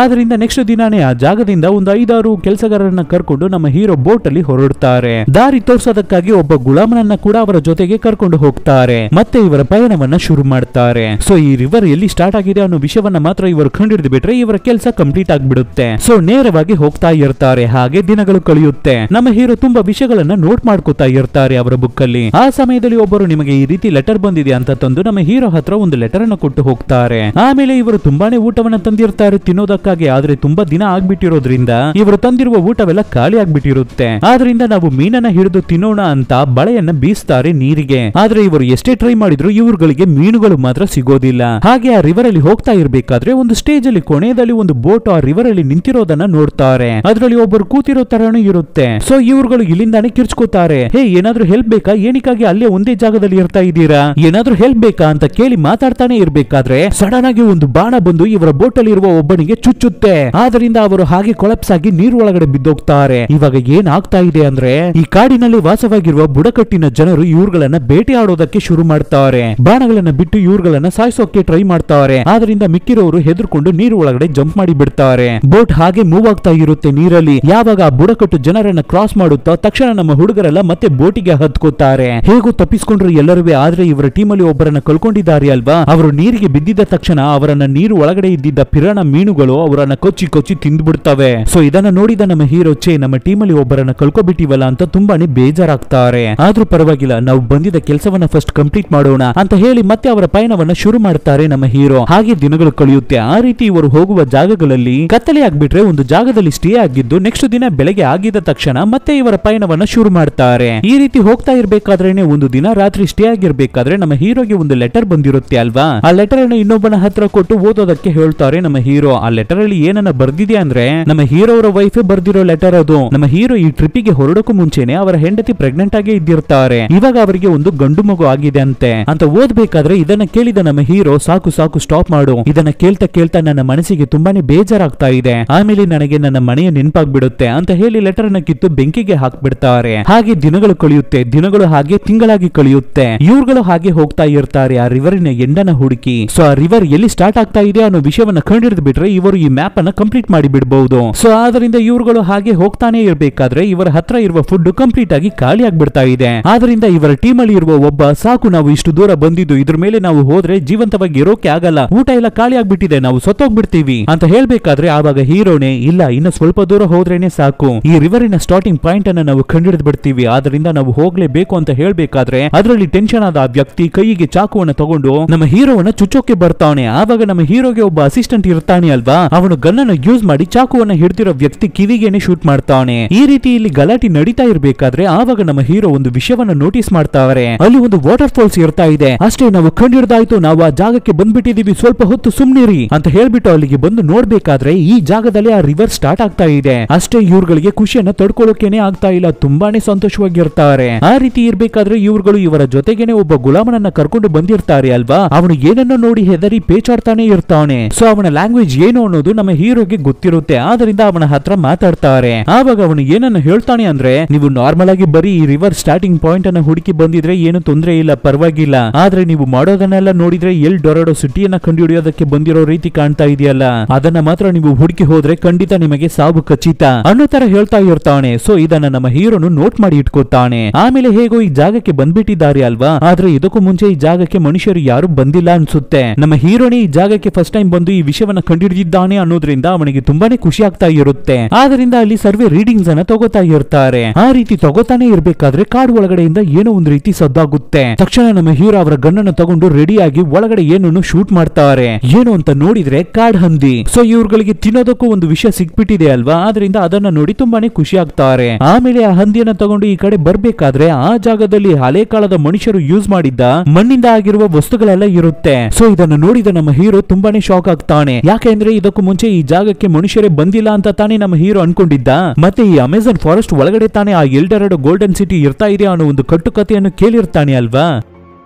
ಆದ್ರಿಂದ ನೆಕ್ಸ್ಟ್ ದಿನಾನೇ ಆ ಜಾಗದಿಂದ ಒಂದು ಐದಾರು ಕೆಲಸಗಾರರನ್ನ ಕರ್ಕೊಂಡು ನಮ್ಮ ಹೀರೋ ಬೋಟ್ ಅಲ್ಲಿ ಹೊರಡುತ್ತಾರೆ ದಾರಿ ತೋರ್ಸೋದಕ್ಕಾಗಿ ಒಬ್ಬ ಗುಲಾಮನನ್ನ ಕೂಡ ಅವರ ಜೊತೆಗೆ ಕರ್ಕೊಂಡು ಹೋಗ್ತಾರೆ ಮತ್ತೆ ಇವರ ಪಯಣವನ್ನ ಶುರು ಮಾಡ್ತಾರೆ ಸೊ ಈ ರಿವರ್ ಎಲ್ಲಿ ಸ್ಟಾರ್ಟ್ ಆಗಿದೆ ಅನ್ನೋ ವಿಷಯವನ್ನ ಮಾತ್ರ ಇವರು ಕಂಡಿಡಿದು ಬಿಟ್ರೆ ಇವರ ಕೆಲಸ ಕಂಪ್ಲೀಟ್ ಆಗಿಬಿಡುತ್ತೆ ಸೊ ನೇರವಾಗಿ ಹೋಗ್ತಾ ಇರ್ತಾರೆ ಹಾಗೆ ದಿನಗಳು ಕಳೆಯುತ್ತೆ ನಮ್ಮ ಹೀರೋ ತುಂಬಾ ವಿಷಯಗಳನ್ನ ನೋಟ್ ಮಾಡ್ಕೋತಾ ಇರ್ತಾರೆ ಅವರ ಬುಕ್ ಅಲ್ಲಿ ಆ ಸಮಯದಲ್ಲಿ ಒಬ್ಬರು ನಿಮಗೆ ಈ ರೀತಿ ಲೆಟರ್ ಬಂದಿದೆ ಅಂತ ತಂದು ನಮ್ಮ ಹೀರೋ ಹತ್ರ ಒಂದು ಲೆಟರ್ ಅನ್ನು ಕೊಟ್ಟು ಹೋಗ್ತಾರೆ ಆಮೇಲೆ ಇವರು ತುಂಬಾನೇ ಊಟವನ್ನ ತಂದಿರ್ತಾರೆ ತಿನ್ನೋದಕ್ಕೆ ಆದ್ರೆ ತುಂಬಾ ದಿನ ಆಗ್ಬಿಟ್ಟಿರೋದ್ರಿಂದ ಇವರು ತಂದಿರುವ ಊಟವೆಲ್ಲ ಖಾಲಿ ಆಗ್ಬಿಟ್ಟಿರುತ್ತೆ ಆದ್ರಿಂದ ನಾವು ಮೀನನ್ನ ಹಿಡಿದು ತಿನ್ನೋಣ ಅಂತ ಬಳೆಯನ್ನ ಬೀಸ್ತಾರೆ ನೀರಿಗೆ ಆದ್ರೆ ಇವರು ಎಷ್ಟೇ ಟ್ರೈ ಮಾಡಿದ್ರು ಇವರುಗಳಿಗೆ ಮೀನುಗಳು ಮಾತ್ರ ಸಿಗೋದಿಲ್ಲ ಹಾಗೆ ಆ ರಿವರ್ ಅಲ್ಲಿ ಹೋಗ್ತಾ ಇರ್ಬೇಕಾದ್ರೆ ಒಂದು ಸ್ಟೇಜ್ ಅಲ್ಲಿ ಕೊನೆಯಲ್ಲಿ ಒಂದು ಬೋಟ್ ಆ ರಿವರ್ ಅಲ್ಲಿ ನಿಂತಿರೋದನ್ನ ನೋಡ್ತಾರೆ ಅದ್ರಲ್ಲಿ ಒಬ್ಬರು ಕೂತಿರೋ ತರನೂ ಇರುತ್ತೆ ಸೊ ಇವ್ರುಗಳು ಇಲ್ಲಿಂದಾನೆ ಕಿರ್ಚ್ಕೋತಾರೆ ಹೇ ಏನಾದ್ರೂ ಹೆಲ್ಪ್ ಬೇಕಾ ಏನಿಕಾಗಿ ಅಲ್ಲೇ ಒಂದೇ ಜಾಗದಲ್ಲಿ ಇರ್ತಾ ಇದ್ದೀರಾ ಏನಾದ್ರೂ ಹೆಲ್ಪ್ ಬೇಕಾ ಅಂತ ಕೇಳಿ ಮಾತಾಡ್ತಾನೆ ಇರ್ಬೇಕಾದ್ರೆ ಸಡನ್ ಆಗಿ ಒಂದು ಬಾಣ ಬಂದು ಇವರ ಬೋಟ್ ಅಲ್ಲಿ ಇರುವ ಒಬ್ಬನಿಗೆ ಚುಚ್ಚುತ್ತೆ ಆದ್ರಿಂದ ಅವರು ಹಾಗೆ ಕೊಳಪ್ಸಾಗಿ ಆಗಿ ನೀರು ಒಳಗಡೆ ಬಿದ್ದೋಗ್ತಾರೆ ಇವಾಗ ಏನಾಗ್ತಾ ಇದೆ ಅಂದ್ರೆ ಈ ಕಾಡಿನಲ್ಲಿ ವಾಸವಾಗಿರುವ ಬುಡಕಟ್ಟಿನ ಜನರು ಇವ್ರುಗಳನ್ನ ಭೇಟಿ ಆಡೋದಕ್ಕೆ ಶುರು ಮಾಡ್ತಾರೆ ಬಾಣಗಳನ್ನ ಬಿಟ್ಟು ಇವರುಗಳನ್ನ ಸಾಯಿಸೋಕೆ ಟ್ರೈ ಮಾಡ್ತಾರೆ ಆದ್ರಿಂದ ಮಿಕ್ಕಿರೋರು ಹೆದರ್ಕೊಂಡು ನೀರು ಒಳಗಡೆ ಜಂಪ್ ಮಾಡಿ ಬಿಡ್ತಾರೆ ಬೋಟ್ ಹಾಗೆ ಮೂವ್ ಆಗ್ತಾ ಇರುತ್ತೆ ನೀರಲ್ಲಿ ಯಾವಾಗ ಆ ಬುಡಕಟ್ಟು ಜನರನ್ನ ಕ್ರಾಸ್ ಮಾಡುತ್ತಾ ತಕ್ಷಣ ನಮ್ಮ ಹುಡುಗರೆಲ್ಲ ಮತ್ತೆ ಬೋಟಿಗೆ ಹತ್ಕೋತಾರೆ ಹೇಗೂ ತಪ್ಪಿಸಿಕೊಂಡ್ರು ಎಲ್ಲರೂ ಆದ್ರೆ ಇವರ ಟೀಮ್ ಅಲ್ಲಿ ಒಬ್ಬರನ್ನ ಕಳ್ಕೊಂಡಿದ್ದಾರೆ ಅಲ್ವಾ ಅವರು ನೀರಿಗೆ ಬಿದ್ದಿದ್ದ ತಕ್ಷಣ ಅವರನ್ನ ನೀರು ಒಳಗಡೆ ಇದ್ದಿದ್ದ ಪಿರಣ ಮೀನುಗಳು ಅವರನ್ನ ಕೊಚ್ಚಿ ಕೊಚ್ಚಿ ತಿಂದ್ಬಿಡ್ತವೆ ಸೊ ಇದನ್ನ ನೋಡಿದ ನಮ್ಮ ಹೀರೋ ಚೇ ನಮ್ಮ ಟೀಮ್ ಅಲ್ಲಿ ಒಬ್ಬರನ್ನ ಕಳ್ಕೊಬಿಟ್ಟಿವಲ್ಲ ಅಂತ ತುಂಬಾನೇ ಬೇಜಾರಾಗ್ತಾರೆ ಆದ್ರೂ ಪರವಾಗಿಲ್ಲ ನಾವು ಬಂದಿದ ಕೆಲಸವನ್ನ ಫಸ್ಟ್ ಕಂಪ್ಲೀಟ್ ಮಾಡೋಣ ಅಂತ ಹೇಳಿ ಮತ್ತೆ ಅವರ ಪಯಣವನ್ನ ಶುರು ಮಾಡ್ತಾರೆ ನಮ್ಮ ಹೀರೋ ಹಾಗೆ ದಿನಗಳು ಕಳೆಯುತ್ತೆ ಆ ರೀತಿ ಇವರು ಹೋಗುವ ಜಾಗಗಳಲ್ಲಿ ಕತ್ತಲೆ ಆಗ್ಬಿಟ್ರೆ ಒಂದು ಜಾಗದಲ್ಲಿ ಸ್ಟೇ ಆಗಿದ್ದು ನೆಕ್ಸ್ಟ್ ದಿನ ಬೆಳಗ್ಗೆ ಆಗಿದ ತಕ್ಷಣ ಮತ್ತೆ ಇವರ ಪಯಣವನ್ನ ಶುರು ಮಾಡ್ತಾರೆ ಈ ರೀತಿ ಹೋಗ್ತಾ ಇರ್ಬೇಕಾದ್ರೇನೆ ಒಂದು ದಿನ ರಾತ್ರಿ ಸ್ಟೇ ಆಗಿರ್ಬೇಕಾದ್ರೆ ನಮ್ಮ ಹೀರೋಗೆ ಒಂದು ಲೆಟರ್ ಬಂದಿರುತ್ತೆ ಅಲ್ವಾ ಆ ಲೆಟರ್ ಅನ್ನು ಇನ್ನೊಬ್ಬನ ಹತ್ರ ಕೊಟ್ಟು ಓದೋದಕ್ಕೆ ಹೇಳ್ತಾರೆ ನಮ್ಮ ಹೀರೋ ಆ ಲೆಟರ್ ಲೆಟರ್ ಅಲ್ಲಿ ಏನನ್ನ ಬರ್ದಿದೆ ಅಂದ್ರೆ ನಮ್ಮ ಹೀರೋ ಅವರ ವೈಫ್ ಬರ್ದಿರೋ ಲೆಟರ್ ಅದು ನಮ್ಮ ಹೀರೋ ಈ ಗೆ ಹೊರಡಕ್ಕೂ ಮುಂಚೆನೆ ಅವರ ಹೆಂಡತಿ ಪ್ರೆಗ್ನೆಂಟ್ ಆಗಿ ಇದ್ದಿರ್ತಾರೆ ಇವಾಗ ಅವರಿಗೆ ಒಂದು ಗಂಡು ಮಗು ಆಗಿದೆ ಅಂತೆ ಅಂತ ಓದ್ಬೇಕಾದ್ರೆ ಇದನ್ನ ಕೇಳಿದ ನಮ್ಮ ಹೀರೋ ಸಾಕು ಸಾಕು ಸ್ಟಾಪ್ ಮಾಡು ಇದನ್ನ ಕೇಳ್ತಾ ಕೇಳ್ತಾ ನನ್ನ ಮನಸ್ಸಿಗೆ ತುಂಬಾನೇ ಬೇಜಾರಾಗ್ತಾ ಇದೆ ಆಮೇಲೆ ನನಗೆ ನನ್ನ ಮನೆಯ ನೆನಪಾಗ್ಬಿಡುತ್ತೆ ಅಂತ ಹೇಳಿ ಲೆಟರ್ ನ ಕಿತ್ತು ಬೆಂಕಿಗೆ ಹಾಕ್ಬಿಡ್ತಾರೆ ಹಾಗೆ ದಿನಗಳು ಕಳೆಯುತ್ತೆ ದಿನಗಳು ಹಾಗೆ ತಿಂಗಳಾಗಿ ಕಳೆಯುತ್ತೆ ಇವ್ರುಗಳು ಹಾಗೆ ಹೋಗ್ತಾ ಇರ್ತಾರೆ ಆ ರಿವರಿನ ಎಂಡನ ಹುಡುಕಿ ಸೊ ಆ ರಿವರ್ ಎಲ್ಲಿ ಸ್ಟಾರ್ಟ್ ಆಗ್ತಾ ಇದೆ ಅನ್ನೋ ವಿಷಯವನ್ನ ಕಂಡಿಡಿದ್ ಬಿಟ್ರೆ ಇವರು ಈ ಮ್ಯಾಪ್ ಅನ್ನ ಕಂಪ್ಲೀಟ್ ಮಾಡಿ ಬಿಡಬಹುದು ಸೊ ಆದ್ರಿಂದ ಇವರುಗಳು ಹಾಗೆ ಹೋಗ್ತಾನೆ ಇರಬೇಕಾದ್ರೆ ಇವರ ಹತ್ರ ಇರುವ ಫುಡ್ ಕಂಪ್ಲೀಟ್ ಆಗಿ ಖಾಲಿ ಆಗ್ಬಿಡ್ತಾ ಇದೆ ಆದ್ರಿಂದ ಇವರ ಟೀಮ್ ಅಲ್ಲಿ ಇರುವ ಒಬ್ಬ ಸಾಕು ನಾವು ಇಷ್ಟು ದೂರ ಬಂದಿದ್ದು ಇದ್ರ ಮೇಲೆ ನಾವು ಹೋದ್ರೆ ಜೀವಂತವಾಗಿ ಇರೋಕೆ ಆಗಲ್ಲ ಊಟ ಎಲ್ಲ ಖಾಲಿ ಆಗ್ಬಿಟ್ಟಿದೆ ನಾವು ಸತ್ತೋಗ್ಬಿಡ್ತೀವಿ ಅಂತ ಹೇಳ್ಬೇಕಾದ್ರೆ ಆವಾಗ ಹೀರೋನೆ ಇಲ್ಲ ಇನ್ನ ಸ್ವಲ್ಪ ದೂರ ಹೋದ್ರೇನೆ ಸಾಕು ಈ ರಿವರಿನ ಸ್ಟಾರ್ಟಿಂಗ್ ಪಾಯಿಂಟ್ ಅನ್ನ ನಾವು ಕಂಡಿಡಿದ್ ಬಿಡ್ತೀವಿ ಆದ್ರಿಂದ ನಾವು ಹೋಗ್ಲೇಬೇಕು ಅಂತ ಹೇಳ್ಬೇಕಾದ್ರೆ ಅದರಲ್ಲಿ ಟೆನ್ಷನ್ ಆದ ವ್ಯಕ್ತಿ ಕೈಗೆ ಚಾಕುವನ್ನು ತಗೊಂಡು ನಮ್ಮ ಹೀರೋವನ್ನ ಚುಚ್ಚೋಕೆ ಬರ್ತಾನೆ ಆವಾಗ ನಮ್ಮ ಹೀರೋಗೆ ಒಬ್ಬ ಅಸಿಸ್ಟೆಂಟ್ ಇರ್ತಾನೆ ಅಲ್ವಾ ಅವನು ಗನ್ನನ್ನು ಯೂಸ್ ಮಾಡಿ ಚಾಕುವನ್ನ ಹಿಡಿದಿರೋ ವ್ಯಕ್ತಿ ಕಿವಿಗೇನೆ ಶೂಟ್ ಮಾಡ್ತಾವನೆ ಈ ರೀತಿ ಇಲ್ಲಿ ಗಲಾಟಿ ನಡೀತಾ ಇರಬೇಕಾದ್ರೆ ಆವಾಗ ನಮ್ಮ ಹೀರೋ ಒಂದು ವಿಷಯವನ್ನ ನೋಟಿಸ್ ಮಾಡ್ತಾವ್ರೆ ಅಲ್ಲಿ ಒಂದು ವಾಟರ್ ಫಾಲ್ಸ್ ಇರ್ತಾ ಇದೆ ಅಷ್ಟೇ ನಾವು ಕಂಡಿಡ್ದಾಯ್ತು ನಾವು ಆ ಜಾಗಕ್ಕೆ ಬಂದ್ಬಿಟ್ಟಿದೀವಿ ಸ್ವಲ್ಪ ಹೊತ್ತು ಸುಮ್ನಿರಿ ಅಂತ ಹೇಳ್ಬಿಟ್ಟು ಅಲ್ಲಿಗೆ ಬಂದು ನೋಡ್ಬೇಕಾದ್ರೆ ಈ ಜಾಗದಲ್ಲಿ ಆ ರಿವರ್ ಸ್ಟಾರ್ಟ್ ಆಗ್ತಾ ಇದೆ ಅಷ್ಟೇ ಇವ್ರುಗಳಿಗೆ ಖುಷಿಯನ್ನ ತಡ್ಕೊಳ್ಳೋಕೆನೆ ಆಗ್ತಾ ಇಲ್ಲ ತುಂಬಾನೇ ಸಂತೋಷವಾಗಿರ್ತಾರೆ ಆ ರೀತಿ ಇರ್ಬೇಕಾದ್ರೆ ಇವ್ರುಗಳು ಇವರ ಜೊತೆಗೇನೆ ಒಬ್ಬ ಗುಲಾಮನನ್ನ ಕರ್ಕೊಂಡು ಬಂದಿರ್ತಾರೆ ಅಲ್ವಾ ಅವನು ಏನನ್ನ ನೋಡಿ ಹೆದರಿ ಪೇಚಾಡ್ತಾನೆ ಇರ್ತಾನೆ ಸೊ ಅವನ ಲ್ಯಾಂಗ್ವೇಜ್ ಏನು ಅನ್ನೋದು ನಮ್ಮ ಹೀರೋಗೆ ಗೊತ್ತಿರುತ್ತೆ ಆದ್ರಿಂದ ಅವನ ಹತ್ರ ಮಾತಾಡ್ತಾರೆ ಆವಾಗ ಅವನು ಏನನ್ನ ಹೇಳ್ತಾನೆ ಅಂದ್ರೆ ನೀವು ನಾರ್ಮಲ್ ಆಗಿ ಬರೀ ಈ ರಿವರ್ ಸ್ಟಾರ್ಟಿಂಗ್ ಪಾಯಿಂಟ್ ಅನ್ನ ಹುಡುಕಿ ಬಂದಿದ್ರೆ ಏನು ತೊಂದರೆ ಇಲ್ಲ ಪರವಾಗಿಲ್ಲ ಆದ್ರೆ ನೀವು ಮಾಡೋದನ್ನೆಲ್ಲ ನೋಡಿದ್ರೆ ಎಲ್ ಡೊರಡೋ ಸಿಟಿಯನ್ನ ಹಿಡಿಯೋದಕ್ಕೆ ಬಂದಿರೋ ರೀತಿ ಕಾಣ್ತಾ ಇದೆಯಲ್ಲ ಅದನ್ನ ಮಾತ್ರ ನೀವು ಹುಡುಕಿ ಹೋದ್ರೆ ಖಂಡಿತ ನಿಮಗೆ ಸಾವು ಖಚಿತ ಅನ್ನೋ ತರ ಹೇಳ್ತಾ ಇರ್ತಾನೆ ಸೊ ಇದನ್ನ ನಮ್ಮ ಹೀರೋನು ನೋಟ್ ಮಾಡಿ ಇಟ್ಕೋತಾನೆ ಆಮೇಲೆ ಹೇಗೋ ಈ ಜಾಗಕ್ಕೆ ಬಂದ್ಬಿಟ್ಟಿದ್ದಾರೆ ಅಲ್ವಾ ಆದ್ರೆ ಇದಕ್ಕೂ ಮುಂಚೆ ಈ ಜಾಗಕ್ಕೆ ಮನುಷ್ಯರು ಯಾರು ಬಂದಿಲ್ಲ ಅನ್ಸುತ್ತೆ ನಮ್ಮ ಹೀರೋನೇ ಈ ಜಾಗಕ್ಕೆ ಫಸ್ಟ್ ಟೈಮ್ ಬಂದು ಈ ವಿಷಯವನ್ನ ಕಂಡುಹಿಡಿದಿದ್ದ ಇದ್ದಾನೆ ಅನ್ನೋದ್ರಿಂದ ಅವನಿಗೆ ತುಂಬಾನೇ ಖುಷಿ ಆಗ್ತಾ ಇರುತ್ತೆ ಆದ್ರಿಂದ ಅಲ್ಲಿ ಸರ್ವೆ ರೀಡಿಂಗ್ಸ್ ಅನ್ನ ತಗೋತಾ ಇರ್ತಾರೆ ಆ ರೀತಿ ತಗೋತಾನೆ ಇರ್ಬೇಕಾದ್ರೆ ಕಾಡು ಒಳಗಡೆಯಿಂದ ಏನೋ ಒಂದು ರೀತಿ ಸದ್ದಾಗುತ್ತೆ ತಕ್ಷಣ ನಮ್ಮ ಹೀರೋ ಅವರ ಗಣ್ಣನ್ನು ತಗೊಂಡು ಆಗಿ ಒಳಗಡೆ ಏನನ್ನು ಶೂಟ್ ಮಾಡ್ತಾರೆ ಏನು ಅಂತ ನೋಡಿದ್ರೆ ಕಾಡ್ ಹಂದಿ ಸೊ ಇವ್ರುಗಳಿಗೆ ತಿನ್ನೋದಕ್ಕೂ ಒಂದು ವಿಷಯ ಸಿಕ್ಬಿಟ್ಟಿದೆ ಅಲ್ವಾ ಆದ್ರಿಂದ ಅದನ್ನ ನೋಡಿ ತುಂಬಾನೇ ಖುಷಿ ಆಗ್ತಾರೆ ಆಮೇಲೆ ಆ ಹಂದಿಯನ್ನ ತಗೊಂಡು ಈ ಕಡೆ ಬರ್ಬೇಕಾದ್ರೆ ಆ ಜಾಗದಲ್ಲಿ ಹಳೆ ಕಾಲದ ಮನುಷ್ಯರು ಯೂಸ್ ಮಾಡಿದ್ದ ಮಣ್ಣಿಂದ ಆಗಿರುವ ವಸ್ತುಗಳೆಲ್ಲ ಇರುತ್ತೆ ಸೊ ಇದನ್ನು ನೋಡಿದ ನಮ್ಮ ಹೀರೋ ತುಂಬಾನೇ ಶಾಕ್ ಆಗ್ತಾನೆ ಯಾಕೆಂದ್ರೆ ಇದು ಮಾಡೋದಕ್ಕೂ ಮುಂಚೆ ಈ ಜಾಗಕ್ಕೆ ಮನುಷ್ಯರೇ ಬಂದಿಲ್ಲ ಅಂತ ತಾನೇ ನಮ್ಮ ಹೀರೋ ಅನ್ಕೊಂಡಿದ್ದ ಮತ್ತೆ ಈ ಅಮೆಜಾನ್ ಫಾರೆಸ್ಟ್ ಒಳಗಡೆ ತಾನೇ ಆ ಎಲ್ಡರಡು ಗೋಲ್ಡನ್ ಸಿಟಿ ಇರ್ತಾ ಇದೆ ಅನ್ನೋ ಒಂದು ಕಟ್ಟುಕತೆಯನ್ನು ಕೇಳಿರ್ತಾನೆ ಅಲ್ವಾ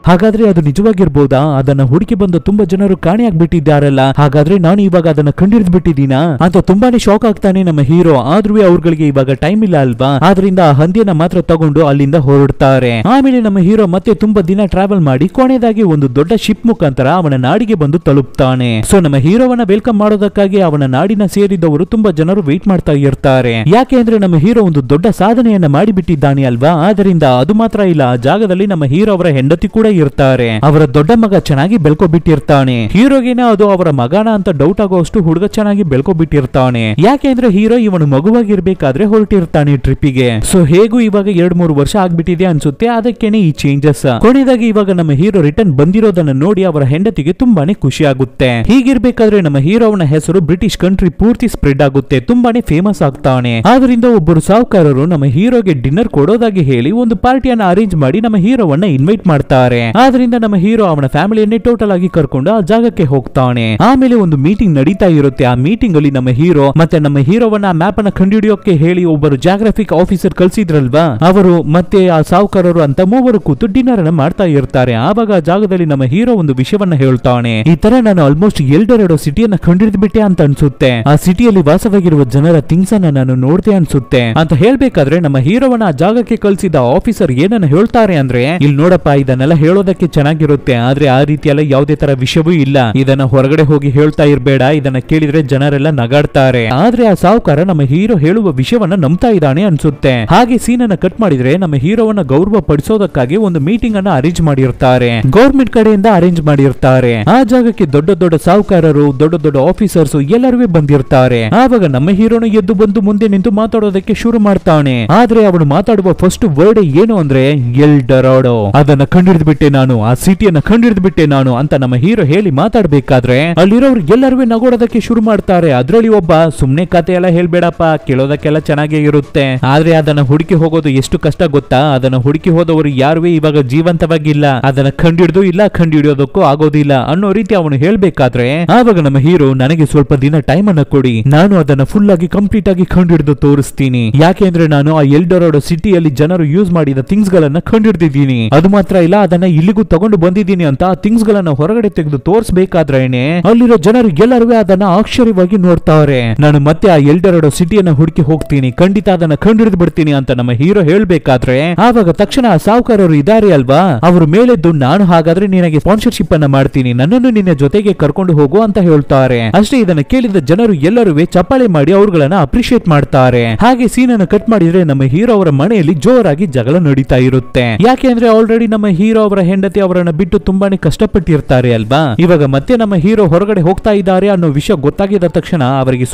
ಹಾಗಾದ್ರೆ ಅದು ನಿಜವಾಗಿರ್ಬೋದಾ ಅದನ್ನ ಹುಡುಕಿ ಬಂದ ತುಂಬಾ ಜನರು ಕಾಣೆಯಾಗ್ಬಿಟ್ಟಿದ್ದಾರಲ್ಲ ಹಾಗಾದ್ರೆ ನಾನು ಇವಾಗ ಅದನ್ನ ಕಂಡಿಡಿದ್ ಬಿಟ್ಟಿದ್ದೀನಾ ಅಂತ ತುಂಬಾನೇ ಶಾಕ್ ಆಗ್ತಾನೆ ನಮ್ಮ ಹೀರೋ ಆದ್ರೂ ಅವ್ರಗಳಿಗೆ ಇವಾಗ ಟೈಮ್ ಇಲ್ಲ ಅಲ್ವಾ ಆದ್ರಿಂದ ಆ ಹಂದಿಯನ್ನ ಮಾತ್ರ ತಗೊಂಡು ಅಲ್ಲಿಂದ ಹೊರಡ್ತಾರೆ ಆಮೇಲೆ ನಮ್ಮ ಹೀರೋ ಮತ್ತೆ ತುಂಬಾ ದಿನ ಟ್ರಾವೆಲ್ ಮಾಡಿ ಕೊನೆಯದಾಗಿ ಒಂದು ದೊಡ್ಡ ಶಿಪ್ ಮುಖಾಂತರ ಅವನ ನಾಡಿಗೆ ಬಂದು ತಲುಪ್ತಾನೆ ಸೊ ನಮ್ಮ ಹೀರೋವನ್ನ ವೆಲ್ಕಮ್ ಮಾಡೋದಕ್ಕಾಗಿ ಅವನ ನಾಡಿನ ಸೇರಿದವರು ತುಂಬಾ ಜನರು ವೇಟ್ ಮಾಡ್ತಾ ಇರ್ತಾರೆ ಯಾಕೆ ಅಂದ್ರೆ ನಮ್ಮ ಹೀರೋ ಒಂದು ದೊಡ್ಡ ಸಾಧನೆಯನ್ನ ಮಾಡಿಬಿಟ್ಟಿದ್ದಾನೆ ಅಲ್ವಾ ಆದ್ರಿಂದ ಅದು ಮಾತ್ರ ಇಲ್ಲ ಆ ಜಾಗದಲ್ಲಿ ನಮ್ಮ ಹೀರೋ ಅವರ ಹೆಂಡತಿ ಕೂಡ ಇರ್ತಾರೆ ಅವರ ದೊಡ್ಡ ಮಗ ಚೆನ್ನಾಗಿ ಬೆಳ್ಕೊ ಬಿಟ್ಟಿರ್ತಾನೆ ಹೀರೋಗಿನ ಅದು ಅವರ ಮಗನ ಅಂತ ಡೌಟ್ ಆಗುವಷ್ಟು ಹುಡುಗ ಚೆನ್ನಾಗಿ ಬೆಳ್ಕೊ ಬಿಟ್ಟಿರ್ತಾನೆ ಯಾಕೆಂದ್ರೆ ಹೀರೋ ಇವನು ಮಗುವಾಗಿರ್ಬೇಕಾದ್ರೆ ಹೊರಟಿರ್ತಾನೆ ಟ್ರಿಪ್ಪಿಗೆ ಸೊ ಹೇಗೂ ಇವಾಗ ಎರಡ್ ಮೂರು ವರ್ಷ ಆಗ್ಬಿಟ್ಟಿದೆ ಅನ್ಸುತ್ತೆ ಅದಕ್ಕೇನೆ ಈ ಚೇಂಜಸ್ ಕೊನೆಯದಾಗಿ ಇವಾಗ ನಮ್ಮ ಹೀರೋ ರಿಟರ್ನ್ ಬಂದಿರೋದನ್ನ ನೋಡಿ ಅವರ ಹೆಂಡತಿಗೆ ತುಂಬಾನೇ ಖುಷಿ ಆಗುತ್ತೆ ಹೀಗಿರ್ಬೇಕಾದ್ರೆ ನಮ್ಮ ಹೀರೋವನ ಹೆಸರು ಬ್ರಿಟಿಷ್ ಕಂಟ್ರಿ ಪೂರ್ತಿ ಸ್ಪ್ರೆಡ್ ಆಗುತ್ತೆ ತುಂಬಾನೇ ಫೇಮಸ್ ಆಗ್ತಾನೆ ಆದ್ರಿಂದ ಒಬ್ಬರು ಸಾಹುಕಾರರು ನಮ್ಮ ಹೀರೋಗೆ ಡಿನ್ನರ್ ಕೊಡೋದಾಗಿ ಹೇಳಿ ಒಂದು ಪಾರ್ಟಿಯನ್ನ ಅರೇಂಜ್ ಮಾಡಿ ನಮ್ಮ ಹೀರೋವನ್ನ ಇನ್ವೈಟ್ ಮಾಡ್ತಾರೆ ಆದ್ರಿಂದ ನಮ್ಮ ಹೀರೋ ಅವನ ಫ್ಯಾಮಿಲಿಯನ್ನೇ ಟೋಟಲ್ ಆಗಿ ಕರ್ಕೊಂಡು ಆ ಜಾಗಕ್ಕೆ ಹೋಗ್ತಾನೆ ಆಮೇಲೆ ಒಂದು ಮೀಟಿಂಗ್ ನಡೀತಾ ಇರುತ್ತೆ ಆ ಮೀಟಿಂಗ್ ಅಲ್ಲಿ ನಮ್ಮ ಹೀರೋ ಮತ್ತೆ ನಮ್ಮ ಹೀರೋವನ್ನ ಮ್ಯಾಪ್ ಅನ್ನ ಕಂಡುಹಿಡಿಯೋಕೆ ಹೇಳಿ ಒಬ್ಬರು ಜಾಗ್ರಫಿಕ್ ಆಫೀಸರ್ ಕಲ್ಸಿದ್ರಲ್ವಾ ಅವರು ಮತ್ತೆ ಆ ಸಾವುಕಾರರು ಅಂತ ಮೂವರು ಕೂತು ಡಿನ್ನರ್ ಅನ್ನ ಮಾಡ್ತಾ ಇರ್ತಾರೆ ಆವಾಗ ಆ ಜಾಗದಲ್ಲಿ ನಮ್ಮ ಹೀರೋ ಒಂದು ವಿಷಯವನ್ನ ಹೇಳ್ತಾನೆ ಈ ತರ ನಾನು ಆಲ್ಮೋಸ್ಟ್ ಎಲ್ಡೆರಡು ಸಿಟಿಯನ್ನ ಕಂಡಿಡಿದ್ ಬಿಟ್ಟೆ ಅಂತ ಅನ್ಸುತ್ತೆ ಆ ಸಿಟಿಯಲ್ಲಿ ವಾಸವಾಗಿರುವ ಜನರ ಥಿಂಗ್ಸ್ ಅನ್ನ ನಾನು ನೋಡ್ದೆ ಅನ್ಸುತ್ತೆ ಅಂತ ಹೇಳ್ಬೇಕಾದ್ರೆ ನಮ್ಮ ಹೀರೋವನ್ನ ಆ ಜಾಗಕ್ಕೆ ಕಲ್ಸಿದ ಆಫೀಸರ್ ಏನನ್ನ ಹೇಳ್ತಾರೆ ಅಂದ್ರೆ ಇಲ್ಲಿ ನೋಡಪ್ಪ ಇದನ್ನೆಲ್ಲ ಹೇಳ್ತಾರೆ ಹೇಳೋದಕ್ಕೆ ಚೆನ್ನಾಗಿರುತ್ತೆ ಆದ್ರೆ ಆ ರೀತಿಯೆಲ್ಲ ಯಾವುದೇ ತರ ವಿಷಯವೂ ಇಲ್ಲ ಇದನ್ನ ಹೊರಗಡೆ ಹೋಗಿ ಹೇಳ್ತಾ ಇರಬೇಡ ಇದನ್ನ ಕೇಳಿದ್ರೆ ಜನರೆಲ್ಲ ನಗಾಡ್ತಾರೆ ಆದ್ರೆ ಆ ಸಾಹುಕಾರ ನಮ್ಮ ಹೀರೋ ಹೇಳುವ ವಿಷಯವನ್ನ ನಂಬ್ತಾ ಇದ್ದಾನೆ ಅನ್ಸುತ್ತೆ ಹಾಗೆ ಸೀನ್ ಅನ್ನ ಕಟ್ ಮಾಡಿದ್ರೆ ನಮ್ಮ ಹೀರೋವನ್ನ ಗೌರವ ಪಡಿಸೋದಕ್ಕಾಗಿ ಒಂದು ಮೀಟಿಂಗ್ ಅನ್ನ ಅರೇಂಜ್ ಮಾಡಿರ್ತಾರೆ ಗೌರ್ಮೆಂಟ್ ಕಡೆಯಿಂದ ಅರೇಂಜ್ ಮಾಡಿರ್ತಾರೆ ಆ ಜಾಗಕ್ಕೆ ದೊಡ್ಡ ದೊಡ್ಡ ಸಾಹುಕಾರರು ದೊಡ್ಡ ದೊಡ್ಡ ಆಫೀಸರ್ಸ್ ಎಲ್ಲರೂ ಬಂದಿರ್ತಾರೆ ಆವಾಗ ನಮ್ಮ ಹೀರೋನು ಎದ್ದು ಬಂದು ಮುಂದೆ ನಿಂತು ಮಾತಾಡೋದಕ್ಕೆ ಶುರು ಮಾಡ್ತಾನೆ ಆದ್ರೆ ಅವನು ಮಾತಾಡುವ ಫಸ್ಟ್ ವರ್ಡ್ ಏನು ಅಂದ್ರೆ ಎಲ್ ಡರಾಡೋ ಅದನ್ನ ಕಂಡಿಡಿದ್ಬಿಟ್ಟು ನಾನು ಆ ಸಿಟಿಯನ್ನ ಬಿಟ್ಟೆ ನಾನು ಅಂತ ನಮ್ಮ ಹೀರೋ ಹೇಳಿ ಮಾತಾಡ್ಬೇಕಾದ್ರೆ ಅಲ್ಲಿರೋರು ಎಲ್ಲರೂ ನಗೋಡೋದಕ್ಕೆ ಶುರು ಮಾಡ್ತಾರೆ ಅದ್ರಲ್ಲಿ ಒಬ್ಬ ಸುಮ್ನೆ ಕತೆ ಎಲ್ಲ ಹೇಳ್ಬೇಡಪ್ಪ ಕೇಳೋದಕ್ಕೆಲ್ಲ ಚೆನ್ನಾಗೇ ಇರುತ್ತೆ ಆದ್ರೆ ಅದನ್ನ ಹುಡುಕಿ ಹೋಗೋದು ಎಷ್ಟು ಕಷ್ಟ ಗೊತ್ತಾ ಅದನ್ನ ಹುಡುಕಿ ಹೋದವರು ಯಾರುವೇ ಇವಾಗ ಜೀವಂತವಾಗಿಲ್ಲ ಅದನ್ನ ಕಂಡಿಡಿದು ಇಲ್ಲ ಕಂಡಿಡಿಯೋದಕ್ಕೂ ಆಗೋದಿಲ್ಲ ಅನ್ನೋ ರೀತಿ ಅವನು ಹೇಳ್ಬೇಕಾದ್ರೆ ಆವಾಗ ನಮ್ಮ ಹೀರೋ ನನಗೆ ಸ್ವಲ್ಪ ದಿನ ಟೈಮ್ ಅನ್ನ ಕೊಡಿ ನಾನು ಅದನ್ನ ಫುಲ್ ಆಗಿ ಕಂಪ್ಲೀಟ್ ಆಗಿ ಕಂಡಿಡ್ದು ತೋರಿಸ್ತೀನಿ ಯಾಕೆಂದ್ರೆ ನಾನು ಆ ಎಲ್ಡೊರಾಡೋ ಸಿಟಿಯಲ್ಲಿ ಜನರು ಯೂಸ್ ಮಾಡಿದ ಥಿಂಗ್ಸ್ ಗಳನ್ನ ಕಂಡಿಡ್ದಿದ್ದೀನಿ ಅದು ಮಾತ್ರ ಇಲ್ಲ ಅದನ್ನ ಇಲ್ಲಿಗೂ ತಗೊಂಡು ಬಂದಿದ್ದೀನಿ ಅಂತ ಥಿಂಗ್ಸ್ ಗಳನ್ನ ಹೊರಗಡೆ ತೆಗೆದು ತೋರಿಸಬೇಕಾದ್ರೇನೆ ಅಲ್ಲಿರೋ ಜನರು ಎಲ್ಲರೂ ಅದನ್ನ ಆಶ್ಚರ್ಯವಾಗಿ ನೋಡ್ತಾವ್ರೆ ನಾನು ಮತ್ತೆ ಆ ಎಲ್ಡರಡೋ ಸಿಟಿಯನ್ನ ಹುಡುಕಿ ಹೋಗ್ತೀನಿ ಖಂಡಿತ ಅದನ್ನ ಕಂಡಿಡಿದು ಬಿಡ್ತೀನಿ ಅಂತ ನಮ್ಮ ಹೀರೋ ಹೇಳ್ಬೇಕಾದ್ರೆ ಆವಾಗ ತಕ್ಷಣ ಆ ಸಾಹುಕಾರರು ಇದಾರೆ ಅಲ್ವಾ ಅವ್ರ ಮೇಲೆದ್ದು ನಾನು ಹಾಗಾದ್ರೆ ನಿನಗೆ ಸ್ಪಾನ್ಸರ್ಶಿಪ್ ಅನ್ನ ಮಾಡ್ತೀನಿ ನನ್ನನ್ನು ನಿನ್ನ ಜೊತೆಗೆ ಕರ್ಕೊಂಡು ಹೋಗು ಅಂತ ಹೇಳ್ತಾರೆ ಅಷ್ಟೇ ಇದನ್ನ ಕೇಳಿದ ಜನರು ಎಲ್ಲರೂ ಚಪ್ಪಾಳೆ ಮಾಡಿ ಅವ್ರಗಳನ್ನ ಅಪ್ರಿಶಿಯೇಟ್ ಮಾಡ್ತಾರೆ ಹಾಗೆ ಸೀನ್ ಅನ್ನು ಕಟ್ ಮಾಡಿದ್ರೆ ನಮ್ಮ ಹೀರೋ ಅವರ ಮನೆಯಲ್ಲಿ ಜೋರಾಗಿ ಜಗಳ ನಡೀತಾ ಇರುತ್ತೆ ಯಾಕೆ ಅಂದ್ರೆ ಆಲ್ರೆಡಿ ನಮ್ಮ ಹೀರೋ ಅವರ ಹೆಂಡತಿ ಅವರನ್ನ ಬಿಟ್ಟು ತುಂಬಾನೇ ಕಷ್ಟಪಟ್ಟಿರ್ತಾರೆ ಅಲ್ವಾ ಇವಾಗ ಮತ್ತೆ ನಮ್ಮ ಹೀರೋ ಹೊರಗಡೆ ಹೋಗ್ತಾ ಇದ್ದಾರೆ ಅನ್ನೋ ವಿಷಯ ಗೊತ್ತಾಗಿದ ತಕ್ಷಣ ಅವರಿಗೆ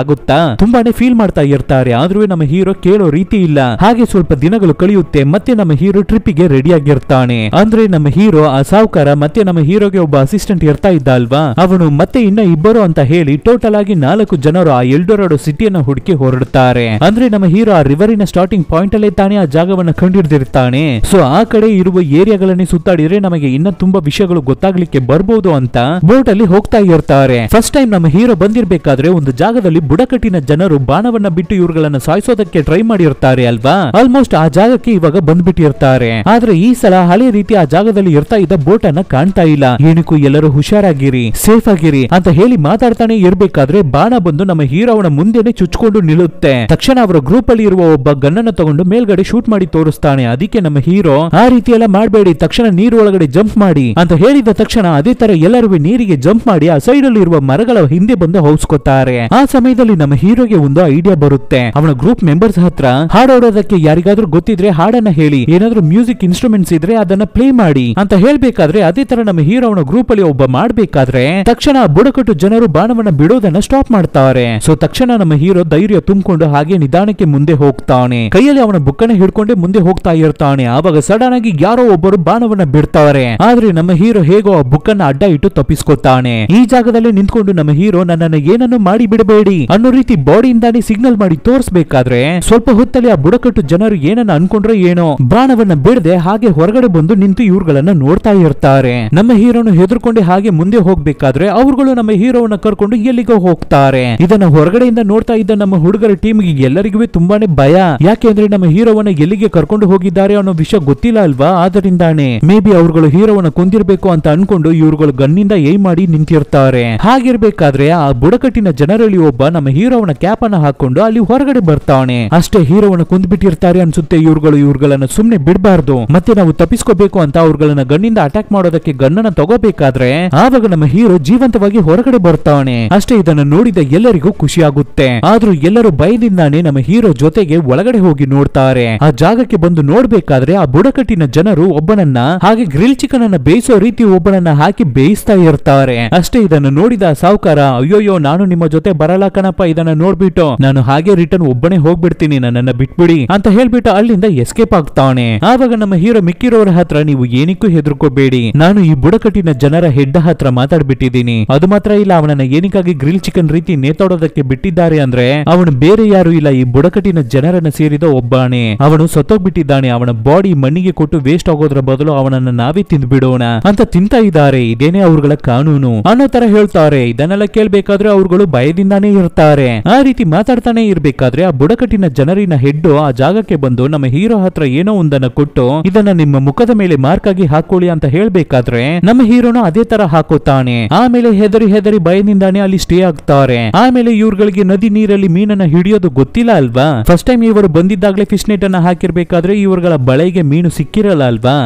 ಆಗುತ್ತಾ ತುಂಬಾನೇ ಫೀಲ್ ಮಾಡ್ತಾ ಇರ್ತಾರೆ ಆದ್ರೂ ನಮ್ಮ ಹೀರೋ ಕೇಳೋ ರೀತಿ ಇಲ್ಲ ಹಾಗೆ ಸ್ವಲ್ಪ ದಿನಗಳು ಕಳೆಯುತ್ತೆ ಮತ್ತೆ ನಮ್ಮ ಹೀರೋ ಗೆ ರೆಡಿ ಆಗಿರ್ತಾನೆ ಅಂದ್ರೆ ನಮ್ಮ ಹೀರೋ ಆ ಸಾವುಕಾರ ಮತ್ತೆ ನಮ್ಮ ಹೀರೋಗೆ ಒಬ್ಬ ಅಸಿಸ್ಟೆಂಟ್ ಇರ್ತಾ ಇದ್ದ ಅಲ್ವಾ ಅವನು ಮತ್ತೆ ಇನ್ನ ಇಬ್ಬರು ಅಂತ ಹೇಳಿ ಟೋಟಲ್ ಆಗಿ ನಾಲ್ಕು ಜನರು ಆ ಎಲ್ಡೊರಾಡೋ ಸಿಟಿಯನ್ನ ಹುಡುಕಿ ಹೊರಡುತ್ತಾರೆ ಅಂದ್ರೆ ನಮ್ಮ ಹೀರೋ ಆ ರಿವರಿನ ಸ್ಟಾರ್ಟಿಂಗ್ ಪಾಯಿಂಟ್ ಅಲ್ಲೇ ತಾನೇ ಆ ಜಾಗವನ್ನ ಕಂಡಿಡಿದಿರ್ತಾನೆ ಸೊ ಆ ಕಡೆ ಇರುವ ಏರಿಯಾಗಳನ್ನ ಊರುಗಳಲ್ಲಿ ಸುತ್ತಾಡಿದ್ರೆ ನಮಗೆ ಇನ್ನ ತುಂಬಾ ವಿಷಯಗಳು ಗೊತ್ತಾಗ್ಲಿಕ್ಕೆ ಬರ್ಬೋದು ಅಂತ ಬೋಟ್ ಅಲ್ಲಿ ಹೋಗ್ತಾ ಇರ್ತಾರೆ ಫಸ್ಟ್ ಟೈಮ್ ನಮ್ಮ ಹೀರೋ ಬಂದಿರ್ಬೇಕಾದ್ರೆ ಒಂದು ಜಾಗದಲ್ಲಿ ಬುಡಕಟ್ಟಿನ ಜನರು ಬಾಣವನ್ನ ಬಿಟ್ಟು ಇವ್ರುಗಳನ್ನ ಸಾಯಿಸೋದಕ್ಕೆ ಟ್ರೈ ಮಾಡಿರ್ತಾರೆ ಅಲ್ವಾ ಆಲ್ಮೋಸ್ಟ್ ಆ ಜಾಗಕ್ಕೆ ಇವಾಗ ಬಂದ್ಬಿಟ್ಟಿರ್ತಾರೆ ಆದ್ರೆ ಈ ಸಲ ಹಳೆ ರೀತಿ ಆ ಜಾಗದಲ್ಲಿ ಇರ್ತಾ ಇದ್ದ ಬೋಟ್ ಅನ್ನ ಕಾಣ್ತಾ ಇಲ್ಲ ಏನಕ್ಕೂ ಎಲ್ಲರೂ ಹುಷಾರಾಗಿರಿ ಸೇಫ್ ಆಗಿರಿ ಅಂತ ಹೇಳಿ ಮಾತಾಡ್ತಾನೆ ಇರ್ಬೇಕಾದ್ರೆ ಬಾಣ ಬಂದು ನಮ್ಮ ಹೀರೋ ಅವನ ಮುಂದೆನೆ ಚುಚ್ಕೊಂಡು ನಿಲ್ಲುತ್ತೆ ತಕ್ಷಣ ಅವರ ಗ್ರೂಪ್ ಅಲ್ಲಿ ಇರುವ ಒಬ್ಬ ಗನ್ನನ್ನು ತಗೊಂಡು ಮೇಲ್ಗಡೆ ಶೂಟ್ ಮಾಡಿ ತೋರಿಸ್ತಾನೆ ಅದಕ್ಕೆ ನಮ್ಮ ಹೀರೋ ಆ ರೀತಿ ಎಲ್ಲ ಮಾಡಬೇಡಿ ತಕ್ಷಣ ನೀರು ಒಳಗಡೆ ಜಂಪ್ ಮಾಡಿ ಅಂತ ಹೇಳಿದ ತಕ್ಷಣ ಅದೇ ತರ ಎಲ್ಲರೂ ನೀರಿಗೆ ಜಂಪ್ ಮಾಡಿ ಆ ಸೈಡ್ ಅಲ್ಲಿ ಇರುವ ಮರಗಳ ಹಿಂದೆ ಬಂದು ಹೌಸ್ಕೊತಾರೆ ಆ ಸಮಯದಲ್ಲಿ ನಮ್ಮ ಹೀರೋಗೆ ಒಂದು ಐಡಿಯಾ ಬರುತ್ತೆ ಅವನ ಗ್ರೂಪ್ ಮೆಂಬರ್ಸ್ ಹತ್ರ ಹಾಡೋಡೋದಕ್ಕೆ ಯಾರಿಗಾದ್ರೂ ಗೊತ್ತಿದ್ರೆ ಹಾಡನ್ನ ಹೇಳಿ ಏನಾದ್ರೂ ಮ್ಯೂಸಿಕ್ ಇನ್ಸ್ಟ್ರೂಮೆಂಟ್ಸ್ ಇದ್ರೆ ಅದನ್ನ ಪ್ಲೇ ಮಾಡಿ ಅಂತ ಹೇಳ್ಬೇಕಾದ್ರೆ ಅದೇ ತರ ನಮ್ಮ ಹೀರೋ ಅವನ ಗ್ರೂಪ್ ಅಲ್ಲಿ ಒಬ್ಬ ಮಾಡ್ಬೇಕಾದ್ರೆ ತಕ್ಷಣ ಬುಡಕಟ್ಟು ಜನರು ಬಾಣವನ್ನ ಬಿಡೋದನ್ನ ಸ್ಟಾಪ್ ಮಾಡ್ತಾರೆ ಸೊ ತಕ್ಷಣ ನಮ್ಮ ಹೀರೋ ಧೈರ್ಯ ತುಂಬಿಕೊಂಡು ಹಾಗೆ ನಿಧಾನಕ್ಕೆ ಮುಂದೆ ಹೋಗ್ತಾನೆ ಕೈಯಲ್ಲಿ ಅವನ ಬುಕ್ಕನ್ನ ಹಿಡ್ಕೊಂಡೆ ಮುಂದೆ ಹೋಗ್ತಾ ಇರ್ತಾನೆ ಆವಾಗ ಸಡನ್ ಆಗಿ ಯಾರೋ ಒಬ್ಬರು ಬಾ ಬಾಣವನ್ನ ಬಿಡ್ತಾವ್ರೆ ಆದ್ರೆ ನಮ್ಮ ಹೀರೋ ಹೇಗೋ ಆ ಬುಕ್ ಅನ್ನ ಅಡ್ಡ ಇಟ್ಟು ತಪ್ಪಿಸ್ಕೊತಾನೆ ಈ ಜಾಗದಲ್ಲಿ ನಿಂತ್ಕೊಂಡು ನಮ್ಮ ಹೀರೋ ನನ್ನನ್ನು ಏನನ್ನು ಮಾಡಿ ಬಿಡಬೇಡಿ ಅನ್ನೋ ರೀತಿ ಬಾಡಿಯಿಂದಾನೇ ಸಿಗ್ನಲ್ ಮಾಡಿ ತೋರಿಸಬೇಕಾದ್ರೆ ಸ್ವಲ್ಪ ಹೊತ್ತಲ್ಲಿ ಆ ಬುಡಕಟ್ಟು ಜನರು ಏನನ್ನ ಅನ್ಕೊಂಡ್ರೆ ಏನೋ ಬಾಣವನ್ನ ಬಿಡದೆ ಹಾಗೆ ಹೊರಗಡೆ ಬಂದು ನಿಂತು ಇವ್ರುಗಳನ್ನ ನೋಡ್ತಾ ಇರ್ತಾರೆ ನಮ್ಮ ಹೀರೋನು ಹೆದರ್ಕೊಂಡು ಹಾಗೆ ಮುಂದೆ ಹೋಗ್ಬೇಕಾದ್ರೆ ಅವ್ರುಗಳು ನಮ್ಮ ಹೀರೋವನ್ನ ಕರ್ಕೊಂಡು ಎಲ್ಲಿಗೋ ಹೋಗ್ತಾರೆ ಇದನ್ನ ಹೊರಗಡೆಯಿಂದ ನೋಡ್ತಾ ಇದ್ದ ನಮ್ಮ ಹುಡುಗರ ಗೆ ಎಲ್ಲರಿಗೂ ತುಂಬಾನೇ ಭಯ ಯಾಕೆಂದ್ರೆ ನಮ್ಮ ಹೀರೋವನ್ನ ಎಲ್ಲಿಗೆ ಕರ್ಕೊಂಡು ಹೋಗಿದ್ದಾರೆ ಅನ್ನೋ ವಿಷಯ ಗೊತ್ತಿಲ್ಲ ಅಲ್ವಾ ಆದ್ರಿಂದಾನೆ ಮೇ ಬಿ ಅವ್ರುಗಳು ಹೀರೋವನ್ನ ಕೊಂದಿರಬೇಕು ಅಂತ ಅನ್ಕೊಂಡು ಇವ್ರುಗಳು ಗನ್ನಿಂದ ಏಯ್ ಮಾಡಿ ನಿಂತಿರ್ತಾರೆ ಹಾಗಿರ್ಬೇಕಾದ್ರೆ ಆ ಬುಡಕಟ್ಟಿನ ಜನರಲ್ಲಿ ಒಬ್ಬ ನಮ್ಮ ಹೀರೋವನ ಕ್ಯಾಪ್ ಅನ್ನ ಹಾಕೊಂಡು ಅಲ್ಲಿ ಹೊರಗಡೆ ಬರ್ತಾವಣೆ ಅಷ್ಟೇ ಹೀರೋವನ್ನ ಬಿಟ್ಟಿರ್ತಾರೆ ಅನ್ಸುತ್ತೆ ಇವ್ರುಗಳು ಇವ್ರುಗಳನ್ನ ಸುಮ್ನೆ ಬಿಡಬಾರ್ದು ಮತ್ತೆ ನಾವು ತಪ್ಪಿಸ್ಕೋಬೇಕು ಅಂತ ಅವ್ರುಗಳನ್ನ ಗಣ್ಣಿಂದ ಅಟ್ಯಾಕ್ ಮಾಡೋದಕ್ಕೆ ಗಣ್ಣನ ತಗೋಬೇಕಾದ್ರೆ ಆವಾಗ ನಮ್ಮ ಹೀರೋ ಜೀವಂತವಾಗಿ ಹೊರಗಡೆ ಬರ್ತಾವಣೆ ಅಷ್ಟೇ ಇದನ್ನ ನೋಡಿದ ಎಲ್ಲರಿಗೂ ಖುಷಿ ಆಗುತ್ತೆ ಆದ್ರೂ ಎಲ್ಲರೂ ಭಯದಿಂದಾನೆ ನಮ್ಮ ಹೀರೋ ಜೊತೆಗೆ ಒಳಗಡೆ ಹೋಗಿ ನೋಡ್ತಾರೆ ಆ ಜಾಗಕ್ಕೆ ಬಂದು ನೋಡ್ಬೇಕಾದ್ರೆ ಆ ಬುಡಕಟ್ಟಿನ ಜನರು ಒಬ್ಬನನ್ನ ಹಾಗೆ ಗ್ರಿಲ್ ಚಿಕನ್ ಅನ್ನ ಬೇಯಿಸೋ ರೀತಿ ಒಬ್ಬನನ್ನ ಹಾಕಿ ಬೇಯಿಸ್ತಾ ಇರ್ತಾರೆ ಅಷ್ಟೇ ಇದನ್ನು ನೋಡಿದ ಸಾವುಕಾರ ಅಯ್ಯೋಯ್ಯೋ ನಾನು ನಿಮ್ಮ ಜೊತೆ ಬರಲ್ಲ ಕಣಪ್ಪ ಇದನ್ನ ನೋಡ್ಬಿಟ್ಟು ನಾನು ಹಾಗೆ ರಿಟರ್ನ್ ಒಬ್ಬನೇ ಹೋಗ್ಬಿಡ್ತೀನಿ ನನ್ನನ್ನ ಬಿಟ್ಬಿಡಿ ಅಂತ ಹೇಳ್ಬಿಟ್ಟು ಅಲ್ಲಿಂದ ಎಸ್ಕೇಪ್ ಆಗ್ತಾವಣೆ ಆವಾಗ ನಮ್ಮ ಹೀರೋ ಮಿಕ್ಕಿರೋರ ಹತ್ರ ನೀವು ಏನಕ್ಕೂ ಹೆದರ್ಕೋಬೇಡಿ ನಾನು ಈ ಬುಡಕಟ್ಟಿನ ಜನರ ಹೆಡ್ಡ ಹತ್ರ ಮಾತಾಡ್ಬಿಟ್ಟಿದ್ದೀನಿ ಅದು ಮಾತ್ರ ಇಲ್ಲ ಅವನನ್ನ ಏನಕ್ಕಾಗಿ ಗ್ರಿಲ್ ಚಿಕನ್ ರೀತಿ ನೇತಾಡೋದಕ್ಕೆ ಬಿಟ್ಟಿದ್ದಾರೆ ಅಂದ್ರೆ ಅವನು ಬೇರೆ ಯಾರು ಇಲ್ಲ ಈ ಬುಡಕಟ್ಟಿನ ಜನರನ್ನ ಸೇರಿದ ಒಬ್ಬಾಣೆ ಅವನು ಸತ್ತೋಗ್ಬಿಟ್ಟಿದ್ದಾನೆ ಅವನ ಬಾಡಿ ಮಣ್ಣಿಗೆ ಕೊಟ್ಟು ವೇಸ್ಟ್ ಆಗೋದ್ರ ಬದಲು ಬದಲು ಅವನನ್ನ ನಾವೇ ತಿಂದು ಬಿಡೋಣ ಅಂತ ತಿಂತ ಇದ್ದಾರೆ ಇದೇನೆ ಅವ್ರಗಳ ಕಾನೂನು ಅನ್ನೋ ತರ ಹೇಳ್ತಾರೆ ಇದನ್ನೆಲ್ಲ ಕೇಳ್ಬೇಕಾದ್ರೆ ಅವ್ರುಗಳು ಭಯದಿಂದಾನೇ ಇರ್ತಾರೆ ಆ ರೀತಿ ಮಾತಾಡ್ತಾನೆ ಇರ್ಬೇಕಾದ್ರೆ ಆ ಬುಡಕಟ್ಟಿನ ಜನರಿನ ಹೆಡ್ಡು ಆ ಜಾಗಕ್ಕೆ ಬಂದು ನಮ್ಮ ಹೀರೋ ಹತ್ರ ಏನೋ ಒಂದನ್ನ ಕೊಟ್ಟು ಇದನ್ನ ನಿಮ್ಮ ಮುಖದ ಮೇಲೆ ಮಾರ್ಕ್ ಆಗಿ ಹಾಕೊಳ್ಳಿ ಅಂತ ಹೇಳ್ಬೇಕಾದ್ರೆ ನಮ್ಮ ಹೀರೋನು ಅದೇ ತರ ಹಾಕೋತಾನೆ ಆಮೇಲೆ ಹೆದರಿ ಹೆದರಿ ಭಯದಿಂದಾನೇ ಅಲ್ಲಿ ಸ್ಟೇ ಆಗ್ತಾರೆ ಆಮೇಲೆ ಇವ್ರಗಳಿಗೆ ನದಿ ನೀರಲ್ಲಿ ಮೀನನ್ನ ಹಿಡಿಯೋದು ಗೊತ್ತಿಲ್ಲ ಅಲ್ವಾ ಫಸ್ಟ್ ಟೈಮ್ ಇವರು ಬಂದಿದ್ದಾಗಲೇ ಫಿಶ್ ನೆಟ್ ಅನ್ನ ಹಾಕಿರ್ಬೇಕಾದ್ರೆ ಇವರುಗಳ ಬಳೆಗೆ ಮೀನು ಸಿಕ್ಕಿರಲ್ಲ ಅಲ್ವಾ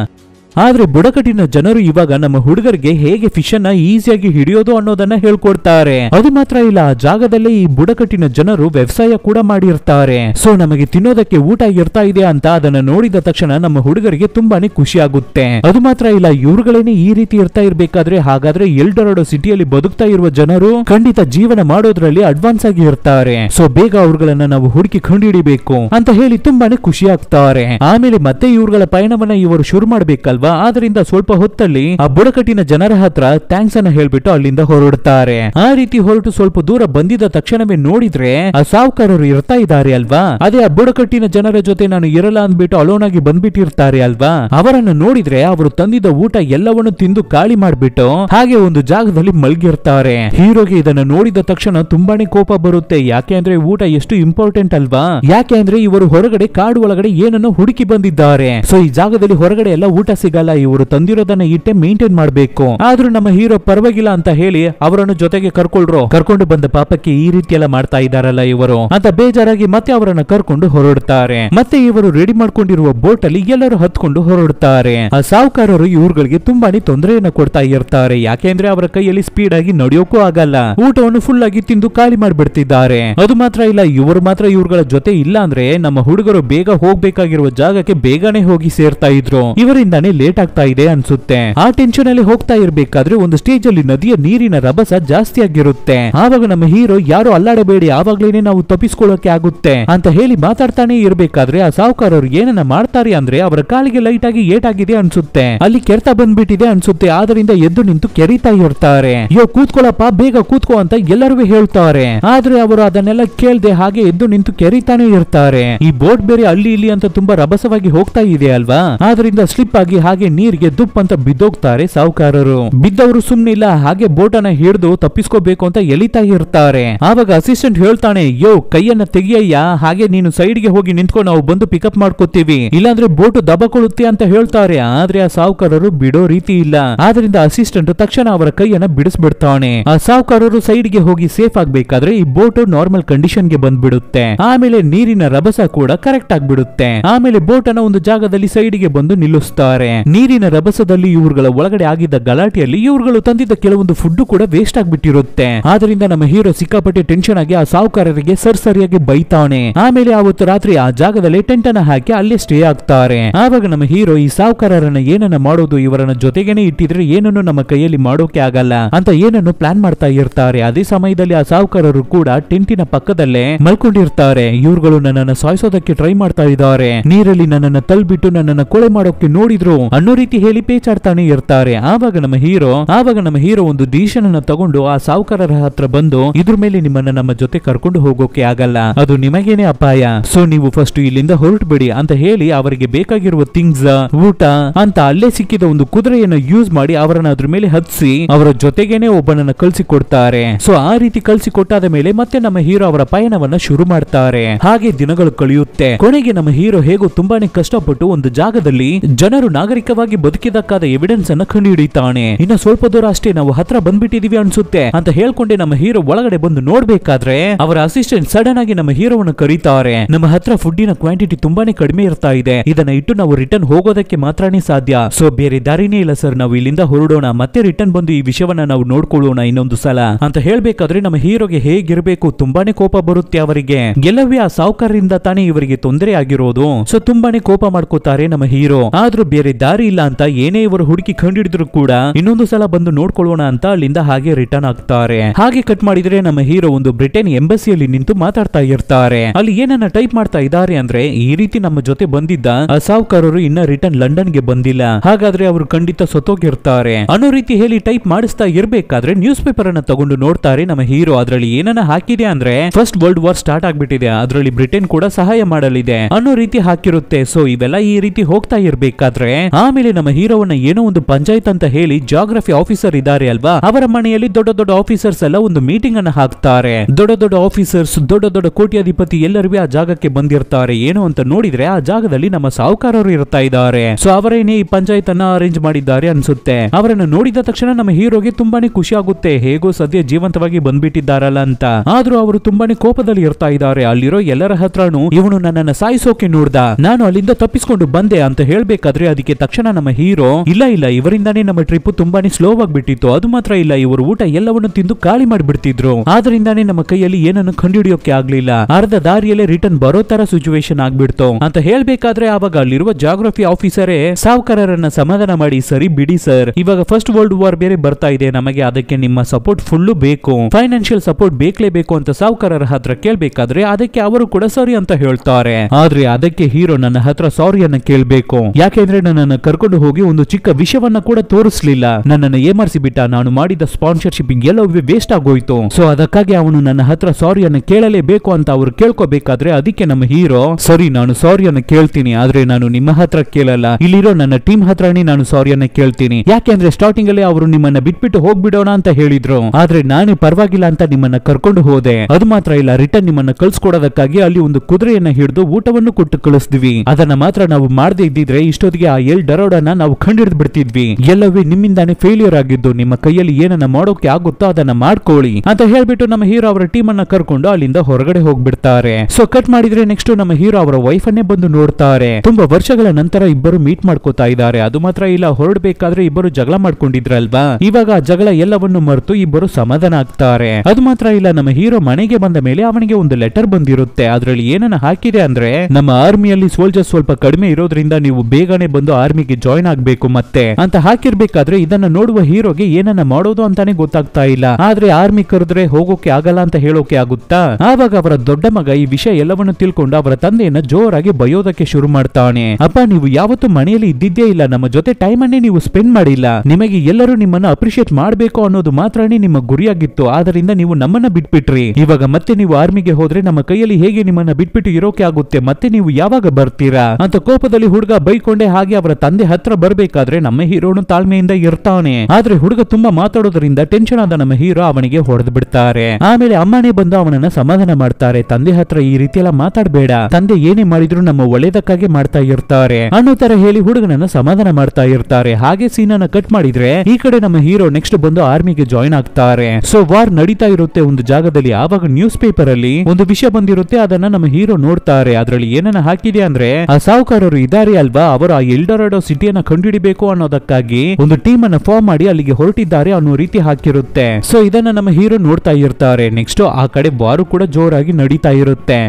ಆದ್ರೆ ಬುಡಕಟ್ಟಿನ ಜನರು ಇವಾಗ ನಮ್ಮ ಹುಡುಗರಿಗೆ ಹೇಗೆ ಫಿಶ್ ಅನ್ನ ಈಸಿಯಾಗಿ ಹಿಡಿಯೋದು ಅನ್ನೋದನ್ನ ಹೇಳ್ಕೊಡ್ತಾರೆ ಅದು ಮಾತ್ರ ಇಲ್ಲ ಆ ಜಾಗದಲ್ಲಿ ಈ ಬುಡಕಟ್ಟಿನ ಜನರು ವ್ಯವಸಾಯ ಕೂಡ ಮಾಡಿರ್ತಾರೆ ಸೊ ನಮಗೆ ತಿನ್ನೋದಕ್ಕೆ ಊಟ ಇರ್ತಾ ಇದೆ ಅಂತ ಅದನ್ನ ನೋಡಿದ ತಕ್ಷಣ ನಮ್ಮ ಹುಡುಗರಿಗೆ ತುಂಬಾನೇ ಖುಷಿ ಆಗುತ್ತೆ ಅದು ಮಾತ್ರ ಇಲ್ಲ ಇವ್ರುಗಳೇನೆ ಈ ರೀತಿ ಇರ್ತಾ ಇರ್ಬೇಕಾದ್ರೆ ಹಾಗಾದ್ರೆ ಎಲ್ಡರಡೋ ಸಿಟಿಯಲ್ಲಿ ಬದುಕ್ತಾ ಇರುವ ಜನರು ಖಂಡಿತ ಜೀವನ ಮಾಡೋದ್ರಲ್ಲಿ ಅಡ್ವಾನ್ಸ್ ಆಗಿ ಇರ್ತಾರೆ ಸೊ ಬೇಗ ಅವ್ರಗಳನ್ನ ನಾವು ಹುಡುಕಿ ಕಂಡುಹಿಡಿಬೇಕು ಅಂತ ಹೇಳಿ ತುಂಬಾನೇ ಖುಷಿ ಆಗ್ತಾರೆ ಆಮೇಲೆ ಮತ್ತೆ ಇವ್ರುಗಳ ಪಯಣವನ್ನ ಇವರು ಶುರು ಮಾಡ್ಬೇಕಲ್ವಾ ಅಲ್ವಾ ಆದ್ರಿಂದ ಸ್ವಲ್ಪ ಹೊತ್ತಲ್ಲಿ ಆ ಬುಡಕಟ್ಟಿನ ಜನರ ಹತ್ರ ಥ್ಯಾಂಕ್ಸ್ ಅನ್ನ ಹೇಳ್ಬಿಟ್ಟು ಅಲ್ಲಿಂದ ಹೊರಡುತ್ತಾರೆ ಆ ರೀತಿ ಹೊರಟು ಸ್ವಲ್ಪ ದೂರ ಬಂದಿದ ತಕ್ಷಣವೇ ನೋಡಿದ್ರೆ ಆ ಸಾವುಕಾರರು ಇರ್ತಾ ಇದ್ದಾರೆ ಅಲ್ವಾ ಅದೇ ಆ ಬುಡಕಟ್ಟಿನ ಜನರ ಜೊತೆ ನಾನು ಇರಲ್ಲ ಅಂದ್ಬಿಟ್ಟು ಅಲೋನ್ ಆಗಿ ಬಂದ್ಬಿಟ್ಟಿರ್ತಾರೆ ಅಲ್ವಾ ಅವರನ್ನ ನೋಡಿದ್ರೆ ಅವರು ತಂದಿದ್ದ ಊಟ ಎಲ್ಲವನ್ನು ತಿಂದು ಗಾಳಿ ಮಾಡ್ಬಿಟ್ಟು ಹಾಗೆ ಒಂದು ಜಾಗದಲ್ಲಿ ಮಲ್ಗಿರ್ತಾರೆ ಹೀರೋಗೆ ಇದನ್ನ ನೋಡಿದ ತಕ್ಷಣ ತುಂಬಾನೇ ಕೋಪ ಬರುತ್ತೆ ಯಾಕೆ ಅಂದ್ರೆ ಊಟ ಎಷ್ಟು ಇಂಪಾರ್ಟೆಂಟ್ ಅಲ್ವಾ ಯಾಕೆ ಅಂದ್ರೆ ಇವರು ಹೊರಗಡೆ ಕಾಡು ಒಳಗಡೆ ಏನನ್ನು ಹುಡುಕಿ ಬಂದಿದ್ದಾರೆ ಸೊ ಈ ಜಾಗದಲ್ಲಿ ಹೊರಗಡೆ ಎಲ್ಲ ಊಟ ವರ್ಷಗಳ ಇವರು ತಂದಿರೋದನ್ನ ಇಟ್ಟೆ ಮೇಂಟೈನ್ ಮಾಡಬೇಕು ಆದ್ರೂ ನಮ್ಮ ಹೀರೋ ಪರವಾಗಿಲ್ಲ ಅಂತ ಹೇಳಿ ಅವರನ್ನು ಜೊತೆಗೆ ಕರ್ಕೊಳ್ರು ಕರ್ಕೊಂಡು ಬಂದ ಪಾಪಕ್ಕೆ ಈ ರೀತಿ ಎಲ್ಲ ಮಾಡ್ತಾ ಇದಾರಲ್ಲ ಇವರು ಅಂತ ಬೇಜಾರಾಗಿ ಮತ್ತೆ ಅವರನ್ನ ಕರ್ಕೊಂಡು ಹೊರಡ್ತಾರೆ ಮತ್ತೆ ಇವರು ರೆಡಿ ಮಾಡ್ಕೊಂಡಿರುವ ಬೋಟ್ ಅಲ್ಲಿ ಎಲ್ಲರೂ ಹತ್ಕೊಂಡು ಹೊರಡ್ತಾರೆ ಆ ಸಾಹುಕಾರರು ಇವರುಗಳಿಗೆ ತುಂಬಾನೇ ತೊಂದರೆಯನ್ನ ಕೊಡ್ತಾ ಇರ್ತಾರೆ ಯಾಕೆಂದ್ರೆ ಅವರ ಕೈಯಲ್ಲಿ ಸ್ಪೀಡ್ ಆಗಿ ನಡೆಯೋಕೂ ಆಗಲ್ಲ ಊಟವನ್ನು ಫುಲ್ ಆಗಿ ತಿಂದು ಖಾಲಿ ಮಾಡ್ಬಿಡ್ತಿದ್ದಾರೆ ಅದು ಮಾತ್ರ ಇಲ್ಲ ಇವರು ಮಾತ್ರ ಇವ್ರುಗಳ ಜೊತೆ ಇಲ್ಲ ಅಂದ್ರೆ ನಮ್ಮ ಹುಡುಗರು ಬೇಗ ಹೋಗ್ಬೇಕಾಗಿರುವ ಜಾಗಕ್ಕೆ ಬೇಗನೆ ಹೋಗಿ ಸೇರ್ತಾ ಇದ್ರು ಇವರಿಂದಾನೇ ಲೇಟ್ ಆಗ್ತಾ ಇದೆ ಅನ್ಸುತ್ತೆ ಆ ಟೆನ್ಷನ್ ಅಲ್ಲಿ ಹೋಗ್ತಾ ಇರ್ಬೇಕಾದ್ರೆ ಒಂದು ಸ್ಟೇಜ್ ಅಲ್ಲಿ ನದಿಯ ನೀರಿನ ರಭಸ ಜಾಸ್ತಿ ಆಗಿರುತ್ತೆ ಆವಾಗ ನಮ್ಮ ಹೀರೋ ಯಾರು ಅಲ್ಲಾಡಬೇಡಿ ಆವಾಗ್ಲೇನೆ ನಾವು ತಪ್ಪಿಸ್ಕೊಳ್ಳೋಕೆ ಆಗುತ್ತೆ ಅಂತ ಹೇಳಿ ಮಾತಾಡ್ತಾನೆ ಇರ್ಬೇಕಾದ್ರೆ ಆ ಸಾಹುಕಾರರು ಏನನ್ನ ಮಾಡ್ತಾರೆ ಅಂದ್ರೆ ಅವರ ಕಾಲಿಗೆ ಲೈಟ್ ಆಗಿ ಆಗಿದೆ ಅನ್ಸುತ್ತೆ ಅಲ್ಲಿ ಕೆರೆತ ಬಂದ್ಬಿಟ್ಟಿದೆ ಅನ್ಸುತ್ತೆ ಆದ್ರಿಂದ ಎದ್ದು ನಿಂತು ಕೆರಿತಾ ಇರ್ತಾರೆ ಯೋ ಕೂತ್ಕೊಳ್ಳಪ್ಪ ಬೇಗ ಕೂತ್ಕೋ ಅಂತ ಎಲ್ಲರೂ ಹೇಳ್ತಾರೆ ಆದ್ರೆ ಅವರು ಅದನ್ನೆಲ್ಲ ಕೇಳದೆ ಹಾಗೆ ಎದ್ದು ನಿಂತು ಕೆರಿತಾನೆ ಇರ್ತಾರೆ ಈ ಬೋಟ್ ಬೇರೆ ಅಲ್ಲಿ ಇಲ್ಲಿ ಅಂತ ತುಂಬಾ ರಭಸವಾಗಿ ಹೋಗ್ತಾ ಇದೆ ಅಲ್ವಾ ಆದ್ರಿಂದ ಸ್ಲಿಪ್ ಆಗಿ ಹಾಗೆ ನೀರಿಗೆ ದುಪ್ ಅಂತ ಬಿದ್ದೋಗ್ತಾರೆ ಸಾಹುಕಾರರು ಬಿದ್ದವರು ಸುಮ್ನಿಲ್ಲ ಹಾಗೆ ಬೋಟ್ ಅನ್ನ ಹಿಡಿದು ತಪ್ಪಿಸ್ಕೋಬೇಕು ಅಂತ ಎಳಿತಾ ಇರ್ತಾರೆ ಆವಾಗ ಅಸಿಸ್ಟೆಂಟ್ ಹೇಳ್ತಾನೆ ಯೋ ಕೈಯನ್ನ ತೆಗಿಯಯ್ಯ ಹಾಗೆ ನೀನು ಸೈಡ್ ಗೆ ಹೋಗಿ ನಿಂತ್ಕೊಂಡು ನಾವು ಬಂದು ಪಿಕಪ್ ಮಾಡ್ಕೋತೀವಿ ಇಲ್ಲಾಂದ್ರೆ ಬೋಟ್ ದಬಕೊಳ್ಳುತ್ತೆ ಅಂತ ಹೇಳ್ತಾರೆ ಆದ್ರೆ ಆ ಸಾಹುಕಾರರು ಬಿಡೋ ರೀತಿ ಇಲ್ಲ ಆದ್ರಿಂದ ಅಸಿಸ್ಟೆಂಟ್ ತಕ್ಷಣ ಅವರ ಕೈಯನ್ನ ಬಿಡಿಸ್ಬಿಡ್ತಾನೆ ಆ ಸಾಹುಕಾರರು ಸೈಡ್ ಗೆ ಹೋಗಿ ಸೇಫ್ ಆಗ್ಬೇಕಾದ್ರೆ ಈ ಬೋಟ್ ನಾರ್ಮಲ್ ಕಂಡೀಷನ್ ಗೆ ಬಂದ್ಬಿಡುತ್ತೆ ಆಮೇಲೆ ನೀರಿನ ರಭಸ ಕೂಡ ಕರೆಕ್ಟ್ ಆಗ್ಬಿಡುತ್ತೆ ಆಮೇಲೆ ಬೋಟ್ ಅನ್ನ ಒಂದು ಜಾಗದಲ್ಲಿ ಸೈಡ್ ಗೆ ಬಂದು ನಿಲ್ಲಿಸ್ತಾರೆ ನೀರಿನ ರಭಸದಲ್ಲಿ ಇವರುಗಳ ಒಳಗಡೆ ಆಗಿದ್ದ ಗಲಾಟೆಯಲ್ಲಿ ಇವರುಗಳು ತಂದಿದ್ದ ಕೆಲವೊಂದು ಫುಡ್ ಕೂಡ ವೇಸ್ಟ್ ಆಗ್ಬಿಟ್ಟಿರುತ್ತೆ ಆದ್ರಿಂದ ನಮ್ಮ ಹೀರೋ ಸಿಕ್ಕಾಪಟ್ಟೆ ಟೆನ್ಷನ್ ಆಗಿ ಆ ಸಾಹುಕಾರರಿಗೆ ಸರಿಯಾಗಿ ಬೈತಾನೆ ಆಮೇಲೆ ಆವತ್ತು ರಾತ್ರಿ ಆ ಜಾಗದಲ್ಲಿ ಟೆಂಟ್ ಅನ್ನ ಹಾಕಿ ಅಲ್ಲೇ ಸ್ಟೇ ಆಗ್ತಾರೆ ಆವಾಗ ನಮ್ಮ ಹೀರೋ ಈ ಸಾಹುಕಾರರನ್ನ ಏನನ್ನ ಮಾಡೋದು ಇವರನ್ನ ಜೊತೆಗೇನೆ ಇಟ್ಟಿದ್ರೆ ಏನನ್ನು ನಮ್ಮ ಕೈಯಲ್ಲಿ ಮಾಡೋಕೆ ಆಗಲ್ಲ ಅಂತ ಏನನ್ನು ಪ್ಲಾನ್ ಮಾಡ್ತಾ ಇರ್ತಾರೆ ಅದೇ ಸಮಯದಲ್ಲಿ ಆ ಸಾಹುಕಾರರು ಕೂಡ ಟೆಂಟಿನ ಪಕ್ಕದಲ್ಲೇ ಮಲ್ಕೊಂಡಿರ್ತಾರೆ ಇವರುಗಳು ನನ್ನನ್ನು ಸಾಯಿಸೋದಕ್ಕೆ ಟ್ರೈ ಮಾಡ್ತಾ ಇದ್ದಾರೆ ನೀರಲ್ಲಿ ನನ್ನನ್ನು ತಲ್ಬಿಟ್ಟು ನನ್ನನ್ನು ಕೊಳೆ ಮಾಡೋಕೆ ನೋಡಿದ್ರು ಅನ್ನೋ ರೀತಿ ಹೇಳಿ ಪೇಚಾಡ್ತಾನೆ ಇರ್ತಾರೆ ಆವಾಗ ನಮ್ಮ ಹೀರೋ ಆವಾಗ ನಮ್ಮ ಹೀರೋ ಒಂದು ದೀಶನನ್ನ ತಗೊಂಡು ಆ ಸಾವುಕಾರರ ಹತ್ರ ಬಂದು ಇದ್ರ ಮೇಲೆ ನಿಮ್ಮನ್ನ ನಮ್ಮ ಜೊತೆ ಕರ್ಕೊಂಡು ಹೋಗೋಕೆ ಆಗಲ್ಲ ಅದು ನಿಮಗೇನೆ ಅಪಾಯ ಸೊ ನೀವು ಫಸ್ಟ್ ಇಲ್ಲಿಂದ ಬಿಡಿ ಅಂತ ಹೇಳಿ ಅವರಿಗೆ ಬೇಕಾಗಿರುವ ಥಿಂಗ್ಸ್ ಊಟ ಅಂತ ಅಲ್ಲೇ ಸಿಕ್ಕಿದ ಒಂದು ಕುದುರೆಯನ್ನು ಯೂಸ್ ಮಾಡಿ ಅವರನ್ನ ಅದ್ರ ಮೇಲೆ ಹತ್ಸಿ ಅವರ ಜೊತೆಗೇನೆ ಒಬ್ಬನನ್ನ ಕಳ್ಸಿ ಕೊಡ್ತಾರೆ ಸೊ ಆ ರೀತಿ ಕಳ್ಸಿ ಕೊಟ್ಟಾದ ಮೇಲೆ ಮತ್ತೆ ನಮ್ಮ ಹೀರೋ ಅವರ ಪಯಣವನ್ನ ಶುರು ಮಾಡ್ತಾರೆ ಹಾಗೆ ದಿನಗಳು ಕಳೆಯುತ್ತೆ ಕೊನೆಗೆ ನಮ್ಮ ಹೀರೋ ಹೇಗೋ ತುಂಬಾನೇ ಕಷ್ಟಪಟ್ಟು ಒಂದು ಜಾಗದಲ್ಲಿ ಜನರು ನಾಗ ನಾಗರಿಕವಾಗಿ ಬದುಕಿದಕ್ಕಾದ ಎವಿಡೆನ್ಸ್ ಅನ್ನು ಹಿಡಿತಾನೆ ಇನ್ನು ಸ್ವಲ್ಪ ದೂರ ಅಷ್ಟೇ ನಾವು ಹತ್ರ ಬಂದ್ಬಿಟ್ಟಿದೀವಿ ಅನ್ಸುತ್ತೆ ಅಂತ ಹೇಳ್ಕೊಂಡೆ ನಮ್ಮ ಹೀರೋ ಒಳಗಡೆ ಬಂದು ನೋಡ್ಬೇಕಾದ್ರೆ ಅವರ ಅಸಿಸ್ಟೆಂಟ್ ಸಡನ್ ಆಗಿ ನಮ್ಮ ಹೀರೋವನ್ನು ಕರೀತಾರೆ ನಮ್ಮ ಹತ್ರ ಫುಡ್ಡಿನ ಕ್ವಾಂಟಿಟಿ ತುಂಬಾನೇ ಕಡಿಮೆ ಇರ್ತಾ ಇದೆ ಇದನ್ನ ಇಟ್ಟು ನಾವು ರಿಟರ್ನ್ ಹೋಗೋದಕ್ಕೆ ಮಾತ್ರನೇ ಸಾಧ್ಯ ಸೊ ಬೇರೆ ದಾರಿನೇ ಇಲ್ಲ ಸರ್ ನಾವು ಇಲ್ಲಿಂದ ಹೊರಡೋಣ ಮತ್ತೆ ರಿಟರ್ನ್ ಬಂದು ಈ ವಿಷಯವನ್ನ ನಾವು ನೋಡ್ಕೊಳ್ಳೋಣ ಇನ್ನೊಂದು ಸಲ ಅಂತ ಹೇಳ್ಬೇಕಾದ್ರೆ ನಮ್ಮ ಹೀರೋಗೆ ಹೇಗಿರಬೇಕು ತುಂಬಾನೇ ಕೋಪ ಬರುತ್ತೆ ಅವರಿಗೆ ಗೆಲವೇ ಆ ಸಾವುಕಾರರಿಂದ ತಾನೇ ಇವರಿಗೆ ತೊಂದರೆ ಆಗಿರೋದು ಸೊ ತುಂಬಾನೇ ಕೋಪ ಮಾಡ್ಕೋತಾರೆ ನಮ್ಮ ಹೀರೋ ಆದ್ರೂ ಬೇರೆ ದಾರಿ ಇಲ್ಲ ಅಂತ ಏನೇ ಇವರು ಹುಡುಕಿ ಕಂಡಿಡಿದ್ರು ಕೂಡ ಇನ್ನೊಂದು ಸಲ ಬಂದು ನೋಡ್ಕೊಳ್ಳೋಣ ಅಂತ ಅಲ್ಲಿಂದ ಹಾಗೆ ರಿಟರ್ನ್ ಆಗ್ತಾರೆ ಹಾಗೆ ಕಟ್ ಮಾಡಿದ್ರೆ ನಮ್ಮ ಹೀರೋ ಒಂದು ಬ್ರಿಟನ್ ಎಂಬಸಿಯಲ್ಲಿ ನಿಂತು ಮಾತಾಡ್ತಾ ಇರ್ತಾರೆ ಅಲ್ಲಿ ಏನನ್ನ ಟೈಪ್ ಮಾಡ್ತಾ ಇದ್ದಾರೆ ಅಂದ್ರೆ ಈ ರೀತಿ ನಮ್ಮ ಜೊತೆ ಬಂದಿದ್ದ ಅಸಾವುಕಾರರು ಇನ್ನ ರಿಟರ್ನ್ ಲಂಡನ್ ಗೆ ಬಂದಿಲ್ಲ ಹಾಗಾದ್ರೆ ಅವರು ಖಂಡಿತ ಸತ್ತೋಗಿರ್ತಾರೆ ಅನ್ನೋ ರೀತಿ ಹೇಳಿ ಟೈಪ್ ಮಾಡಿಸ್ತಾ ಇರ್ಬೇಕಾದ್ರೆ ನ್ಯೂಸ್ ಪೇಪರ್ ಅನ್ನ ತಗೊಂಡು ನೋಡ್ತಾರೆ ನಮ್ಮ ಹೀರೋ ಅದರಲ್ಲಿ ಏನನ್ನ ಹಾಕಿದೆ ಅಂದ್ರೆ ಫಸ್ಟ್ ವರ್ಲ್ಡ್ ವಾರ್ ಸ್ಟಾರ್ಟ್ ಆಗ್ಬಿಟ್ಟಿದೆ ಅದರಲ್ಲಿ ಬ್ರಿಟನ್ ಕೂಡ ಸಹಾಯ ಮಾಡಲಿದೆ ಅನ್ನೋ ರೀತಿ ಹಾಕಿರುತ್ತೆ ಸೊ ಇವೆಲ್ಲ ಈ ರೀತಿ ಹೋಗ್ತಾ ಇರ್ಬೇಕಾದ್ರೆ ಆಮೇಲೆ ನಮ್ಮ ಹೀರೋವನ್ನ ಏನೋ ಒಂದು ಪಂಚಾಯತ್ ಅಂತ ಹೇಳಿ ಜಾಗ್ರಫಿ ಆಫೀಸರ್ ಇದ್ದಾರೆ ಅಲ್ವಾ ಅವರ ಮನೆಯಲ್ಲಿ ದೊಡ್ಡ ದೊಡ್ಡ ಆಫೀಸರ್ಸ್ ಎಲ್ಲ ಒಂದು ಮೀಟಿಂಗ್ ಅನ್ನ ಹಾಕ್ತಾರೆ ದೊಡ್ಡ ದೊಡ್ಡ ಆಫೀಸರ್ಸ್ ದೊಡ್ಡ ದೊಡ್ಡ ಕೋಟ್ಯಾಧಿಪತಿ ಎಲ್ಲರೂ ಆ ಜಾಗಕ್ಕೆ ಬಂದಿರ್ತಾರೆ ಏನೋ ಅಂತ ನೋಡಿದ್ರೆ ಆ ಜಾಗದಲ್ಲಿ ನಮ್ಮ ಸಾಹುಕಾರರು ಇರ್ತಾ ಇದ್ದಾರೆ ಸೊ ಅವರೇನೇ ಈ ಪಂಚಾಯತ್ ಅನ್ನ ಅರೇಂಜ್ ಮಾಡಿದ್ದಾರೆ ಅನ್ಸುತ್ತೆ ಅವರನ್ನು ನೋಡಿದ ತಕ್ಷಣ ನಮ್ಮ ಹೀರೋಗೆ ತುಂಬಾನೇ ಖುಷಿ ಆಗುತ್ತೆ ಹೇಗೋ ಸದ್ಯ ಜೀವಂತವಾಗಿ ಬಂದ್ಬಿಟ್ಟಿದ್ದಾರಲ್ಲ ಅಂತ ಆದ್ರೂ ಅವರು ತುಂಬಾನೇ ಕೋಪದಲ್ಲಿ ಇರ್ತಾ ಇದ್ದಾರೆ ಅಲ್ಲಿರೋ ಎಲ್ಲರ ಹತ್ರನು ಇವನು ನನ್ನನ್ನ ಸಾಯಿಸೋಕೆ ನೋಡ್ದ ನಾನು ಅಲ್ಲಿಂದ ತಪ್ಪಿಸ್ಕೊಂಡು ಬಂದೆ ಅಂತ ಹೇಳ್ಬೇಕಾದ್ರೆ ಅದಕ್ಕೆ ತಕ್ಷಣ ನಮ್ಮ ಹೀರೋ ಇಲ್ಲ ಇಲ್ಲ ಇವರಿಂದಾನೇ ನಮ್ಮ ಟ್ರಿಪ್ ತುಂಬಾನೇ ಸ್ಲೋ ಬಿಟ್ಟಿತ್ತು ಅದು ಮಾತ್ರ ಇಲ್ಲ ಇವರು ಊಟ ಎಲ್ಲವನ್ನು ತಿಂದು ಖಾಲಿ ಮಾಡಿಬಿಡ್ತಿದ್ರು ಆದ್ರಿಂದಾನೇ ನಮ್ಮ ಕೈಯಲ್ಲಿ ಏನನ್ನು ಕಂಡುಹಿಡಿಯೋಕೆ ಆಗ್ಲಿಲ್ಲ ಅರ್ಧ ದಾರಿಯಲ್ಲೇ ರಿಟರ್ನ್ ಬರೋ ತರ ಸಿಚುವೇಶನ್ ಆಗ್ಬಿಡ್ತು ಅಂತ ಹೇಳ್ಬೇಕಾದ್ರೆ ಅವಾಗ ಅಲ್ಲಿರುವ ಜಾಗ್ರಫಿ ಆಫೀಸರೇ ಸಾವುಕಾರರನ್ನ ಸಮಾಧಾನ ಮಾಡಿ ಸರಿ ಬಿಡಿ ಸರ್ ಇವಾಗ ಫಸ್ಟ್ ವರ್ಲ್ಡ್ ವಾರ್ ಬೇರೆ ಬರ್ತಾ ಇದೆ ನಮಗೆ ಅದಕ್ಕೆ ನಿಮ್ಮ ಸಪೋರ್ಟ್ ಫುಲ್ಲು ಬೇಕು ಫೈನಾನ್ಷಿಯಲ್ ಸಪೋರ್ಟ್ ಬೇಕು ಅಂತ ಸಾವುಕಾರರ ಹತ್ರ ಕೇಳ್ಬೇಕಾದ್ರೆ ಅದಕ್ಕೆ ಅವರು ಕೂಡ ಸಾರಿ ಅಂತ ಹೇಳ್ತಾರೆ ಆದ್ರೆ ಅದಕ್ಕೆ ಹೀರೋ ನನ್ನ ಹತ್ರ ಅನ್ನ ಕೇಳ್ಬೇಕು ಯಾಕೆಂದ್ರೆ ನನ್ನ ನನ್ನನ್ನ ಕರ್ಕೊಂಡು ಹೋಗಿ ಒಂದು ಚಿಕ್ಕ ವಿಷಯವನ್ನ ಕೂಡ ತೋರಿಸ್ಲಿಲ್ಲ ನನ್ನನ್ನು ಏಮರ್ಸಿ ಬಿಟ್ಟ ನಾನು ಮಾಡಿದ ಸ್ಪಾನ್ಸರ್ಶಿಪ್ ಎಲ್ಲವೂ ವೇಸ್ಟ್ ಆಗೋಯ್ತು ಸೊ ಅದಕ್ಕಾಗಿ ಅವನು ನನ್ನ ಹತ್ರ ಸಾರಿಯನ್ನು ಕೇಳಲೇಬೇಕು ಅಂತ ಅವರು ಕೇಳ್ಕೋಬೇಕಾದ್ರೆ ಅದಕ್ಕೆ ನಮ್ಮ ಹೀರೋ ಸರಿ ನಾನು ಸಾರಿಯನ್ನು ಕೇಳ್ತೀನಿ ಆದ್ರೆ ನಾನು ನಿಮ್ಮ ಹತ್ರ ಕೇಳಲ್ಲ ಇಲ್ಲಿರೋ ನನ್ನ ಟೀಮ್ ಹತ್ರನೇ ನಾನು ಸಾರಿಯನ್ನು ಕೇಳ್ತೀನಿ ಯಾಕೆಂದ್ರೆ ಸ್ಟಾರ್ಟಿಂಗ್ ಅಲ್ಲಿ ಅವರು ನಿಮ್ಮನ್ನ ಬಿಟ್ಬಿಟ್ಟು ಹೋಗ್ಬಿಡೋಣ ಅಂತ ಹೇಳಿದ್ರು ಆದ್ರೆ ನಾನೇ ಪರವಾಗಿಲ್ಲ ಅಂತ ನಿಮ್ಮನ್ನ ಕರ್ಕೊಂಡು ಹೋದೆ ಅದು ಮಾತ್ರ ಇಲ್ಲ ರಿಟರ್ನ್ ನಿಮ್ಮನ್ನ ಕಳ್ಸ್ಕೊಡೋದಕ್ಕಾಗಿ ಅಲ್ಲಿ ಒಂದು ಕುದುರೆಯನ್ನ ಹಿಡಿದು ಊಟವನ್ನು ಕೊಟ್ಟು ಕಳಿಸ್ತೀವಿ ಅದನ್ನ ಮಾತ್ರ ನಾವು ಮಾಡದೇ ಇದ್ದಿದ್ರೆ ಇಷ್ಟೊತ್ತಿಗೆ ಆ ಎಲ್ ಡರೋಡನ್ನ ನಾವು ಕಂಡಿಡಿದು ಬಿಡ್ತಿದ್ವಿ ಎಲ್ಲವೇ ನಿಮ್ಮಿಂದಾನೇ ಫೇಲಿಯರ್ ಆಗಿದ್ದು ನಿಮ್ಮ ಕೈಯಲ್ಲಿ ಏನನ್ನ ಮಾಡೋಕೆ ಆಗುತ್ತೋ ಅದನ್ನ ಮಾಡ್ಕೊಳ್ಳಿ ಅಂತ ಹೇಳ್ಬಿಟ್ಟು ನಮ್ಮ ಹೀರೋ ಅವರ ಟೀಮ್ ಅನ್ನ ಕರ್ಕೊಂಡು ಅಲ್ಲಿಂದ ಹೊರಗಡೆ ಹೋಗ್ಬಿಡ್ತಾರೆ ಸೊ ಕಟ್ ಮಾಡಿದ್ರೆ ನೆಕ್ಸ್ಟ್ ನಮ್ಮ ಹೀರೋ ಅವರ ವೈಫ್ ಅನ್ನೇ ಬಂದು ನೋಡ್ತಾರೆ ತುಂಬಾ ವರ್ಷಗಳ ನಂತರ ಇಬ್ಬರು ಮೀಟ್ ಮಾಡ್ಕೋತಾ ಇದ್ದಾರೆ ಅದು ಮಾತ್ರ ಇಲ್ಲ ಹೊರಡ್ಬೇಕಾದ್ರೆ ಇಬ್ಬರು ಜಗಳ ಮಾಡ್ಕೊಂಡಿದ್ರಲ್ವಾ ಇವಾಗ ಆ ಜಗಳ ಎಲ್ಲವನ್ನು ಮರೆತು ಇಬ್ಬರು ಸಮಾಧಾನ ಆಗ್ತಾರೆ ಅದು ಮಾತ್ರ ಇಲ್ಲ ನಮ್ಮ ಹೀರೋ ಮನೆಗೆ ಬಂದ ಮೇಲೆ ಅವನಿಗೆ ಒಂದು ಲೆಟರ್ ಬಂದಿರುತ್ತೆ ಅದರಲ್ಲಿ ಏನನ್ನ ಹಾಕಿದೆ ಅಂದ್ರೆ ನಮ್ಮ ಆರ್ಮಿಯಲ್ಲಿ ಸೋಲ್ಜರ್ ಸ್ವಲ್ಪ ಕಡಿಮೆ ಇರೋದ್ರಿಂದ ನೀವು ಬೇಗನೆ ಬಂದು ಆರ್ಮಿಗೆ ಜಾಯ್ನ್ ಆಗ್ಬೇಕು ಮತ್ತೆ ಅಂತ ಹಾಕಿರ್ಬೇಕಾದ್ರೆ ಇದನ್ನ ನೋಡುವ ಹೀರೋಗೆ ಏನನ್ನ ಮಾಡೋದು ಅಂತಾನೆ ಗೊತ್ತಾಗ್ತಾ ಇಲ್ಲ ಆದ್ರೆ ಆರ್ಮಿ ಕರೆದ್ರೆ ಹೋಗೋಕೆ ಆಗಲ್ಲ ಅಂತ ಹೇಳೋಕೆ ಆಗುತ್ತಾ ಆವಾಗ ಅವರ ದೊಡ್ಡ ಮಗ ಈ ವಿಷಯ ಎಲ್ಲವನ್ನು ತಿಳ್ಕೊಂಡು ಅವರ ತಂದೆಯನ್ನ ಜೋರಾಗಿ ಬಯೋದಕ್ಕೆ ಶುರು ಮಾಡ್ತಾನೆ ಅಪ್ಪ ನೀವು ಯಾವತ್ತು ಮನೆಯಲ್ಲಿ ಇದ್ದಿದ್ದೇ ಇಲ್ಲ ನಮ್ಮ ಜೊತೆ ಟೈಮ್ ಅನ್ನೇ ನೀವು ಸ್ಪೆಂಡ್ ಮಾಡಿಲ್ಲ ನಿಮಗೆ ಎಲ್ಲರೂ ನಿಮ್ಮನ್ನ ಅಪ್ರಿಶಿಯೇಟ್ ಮಾಡಬೇಕು ಅನ್ನೋದು ಮಾತ್ರನೇ ನಿಮ್ಮ ಗುರಿಯಾಗಿತ್ತು ಆದ್ರಿಂದ ನೀವು ನಮ್ಮನ್ನ ಬಿಟ್ಬಿಟ್ರಿ ಇವಾಗ ಮತ್ತೆ ನೀವು ಆರ್ಮಿಗೆ ಹೋದ್ರೆ ನಮ್ಮ ಕೈಯಲ್ಲಿ ಹೇಗೆ ನಿಮ್ಮನ್ನ ಬಿಟ್ಬಿಟ್ಟು ಇರೋಕೆ ಆಗುತ್ತೆ ಮತ್ತೆ ನೀವು ಯಾವಾಗ ಬರ್ತೀರಾ ಅಂತ ಕೋಪದಲ್ಲಿ ಹುಡುಗ ಬೈಕೊಂಡೆ ಹಾಗೆ ಅವರ ತಂದೆ ಹತ್ರ ಬರ್ಬೇಕಾದ್ರೆ ನಮ್ಮ ಹೀರೋನು ತಾಳ್ಮೆಯಿಂದ ಇರ್ತಾನೆ ಆದ್ರೆ ಹುಡುಗ ತುಂಬಾ ಮಾತಾಡೋದ್ರಿಂದ ಟೆನ್ಷನ್ ಆದ ನಮ್ಮ ಹೀರೋ ಅವನಿಗೆ ಹೊಡೆದು ಬಿಡ್ತಾರೆ ಆಮೇಲೆ ಅಮ್ಮನೇ ಬಂದು ಅವನನ್ನ ಸಮಾಧಾನ ಮಾಡ್ತಾರೆ ತಂದೆ ಹತ್ರ ಈ ರೀತಿ ಎಲ್ಲ ಮಾತಾಡಬೇಡ ತಂದೆ ಏನೇ ಮಾಡಿದ್ರು ನಮ್ಮ ಒಳ್ಳೇದಕ್ಕಾಗಿ ಮಾಡ್ತಾ ಇರ್ತಾರೆ ಅನ್ನೋ ತರ ಹೇಳಿ ಹುಡುಗನನ್ನ ಸಮಾಧಾನ ಮಾಡ್ತಾ ಇರ್ತಾರೆ ಹಾಗೆ ಸೀನನ್ನ ಕಟ್ ಮಾಡಿದ್ರೆ ಈ ಕಡೆ ನಮ್ಮ ಹೀರೋ ನೆಕ್ಸ್ಟ್ ಬಂದು ಆರ್ಮಿಗೆ ಜಾಯ್ನ್ ಆಗ್ತಾರೆ ಸೊ ವಾರ್ ನಡೀತಾ ಇರುತ್ತೆ ಒಂದು ಜಾಗದಲ್ಲಿ ಆವಾಗ ನ್ಯೂಸ್ ಪೇಪರ್ ಅಲ್ಲಿ ಒಂದು ವಿಷಯ ಬಂದಿರುತ್ತೆ ಅದನ್ನ ನಮ್ಮ ಹೀರೋ ನೋಡ್ತಾರೆ ಅದರಲ್ಲಿ ಏನನ್ನ ಹಾಕಿದೆ ಅಂದ್ರೆ ಆ ಸಾಹುಕಾರರು ಇದಾರೆ ಅಲ್ವಾ ಅವರು ಆ ಎಲ್ಡರ ಕೊಲೊರಾಡೋ ಸಿಟಿಯನ್ನ ಕಂಡುಹಿಡಿಬೇಕು ಅನ್ನೋದಕ್ಕಾಗಿ ಒಂದು ಟೀಮ್ ಅನ್ನ ಫಾರ್ಮ್ ಮಾಡಿ ಅಲ್ಲಿಗೆ ಹೊರಟಿದ್ದಾರೆ ಅನ್ನೋ ರೀತಿ ಹಾಕಿರುತ್ತೆ ಸೊ ಇದನ್ನ ನಮ್ಮ ಹೀರೋ ನೋಡ್ತಾ ಇರ್ತಾರೆ ನೆಕ್ಸ್ಟ್ ಆ ಕಡೆ ಬಾರು ಕೂಡ ಜೋರಾಗಿ ನಡೀತಾ ಇರುತ್ತೆ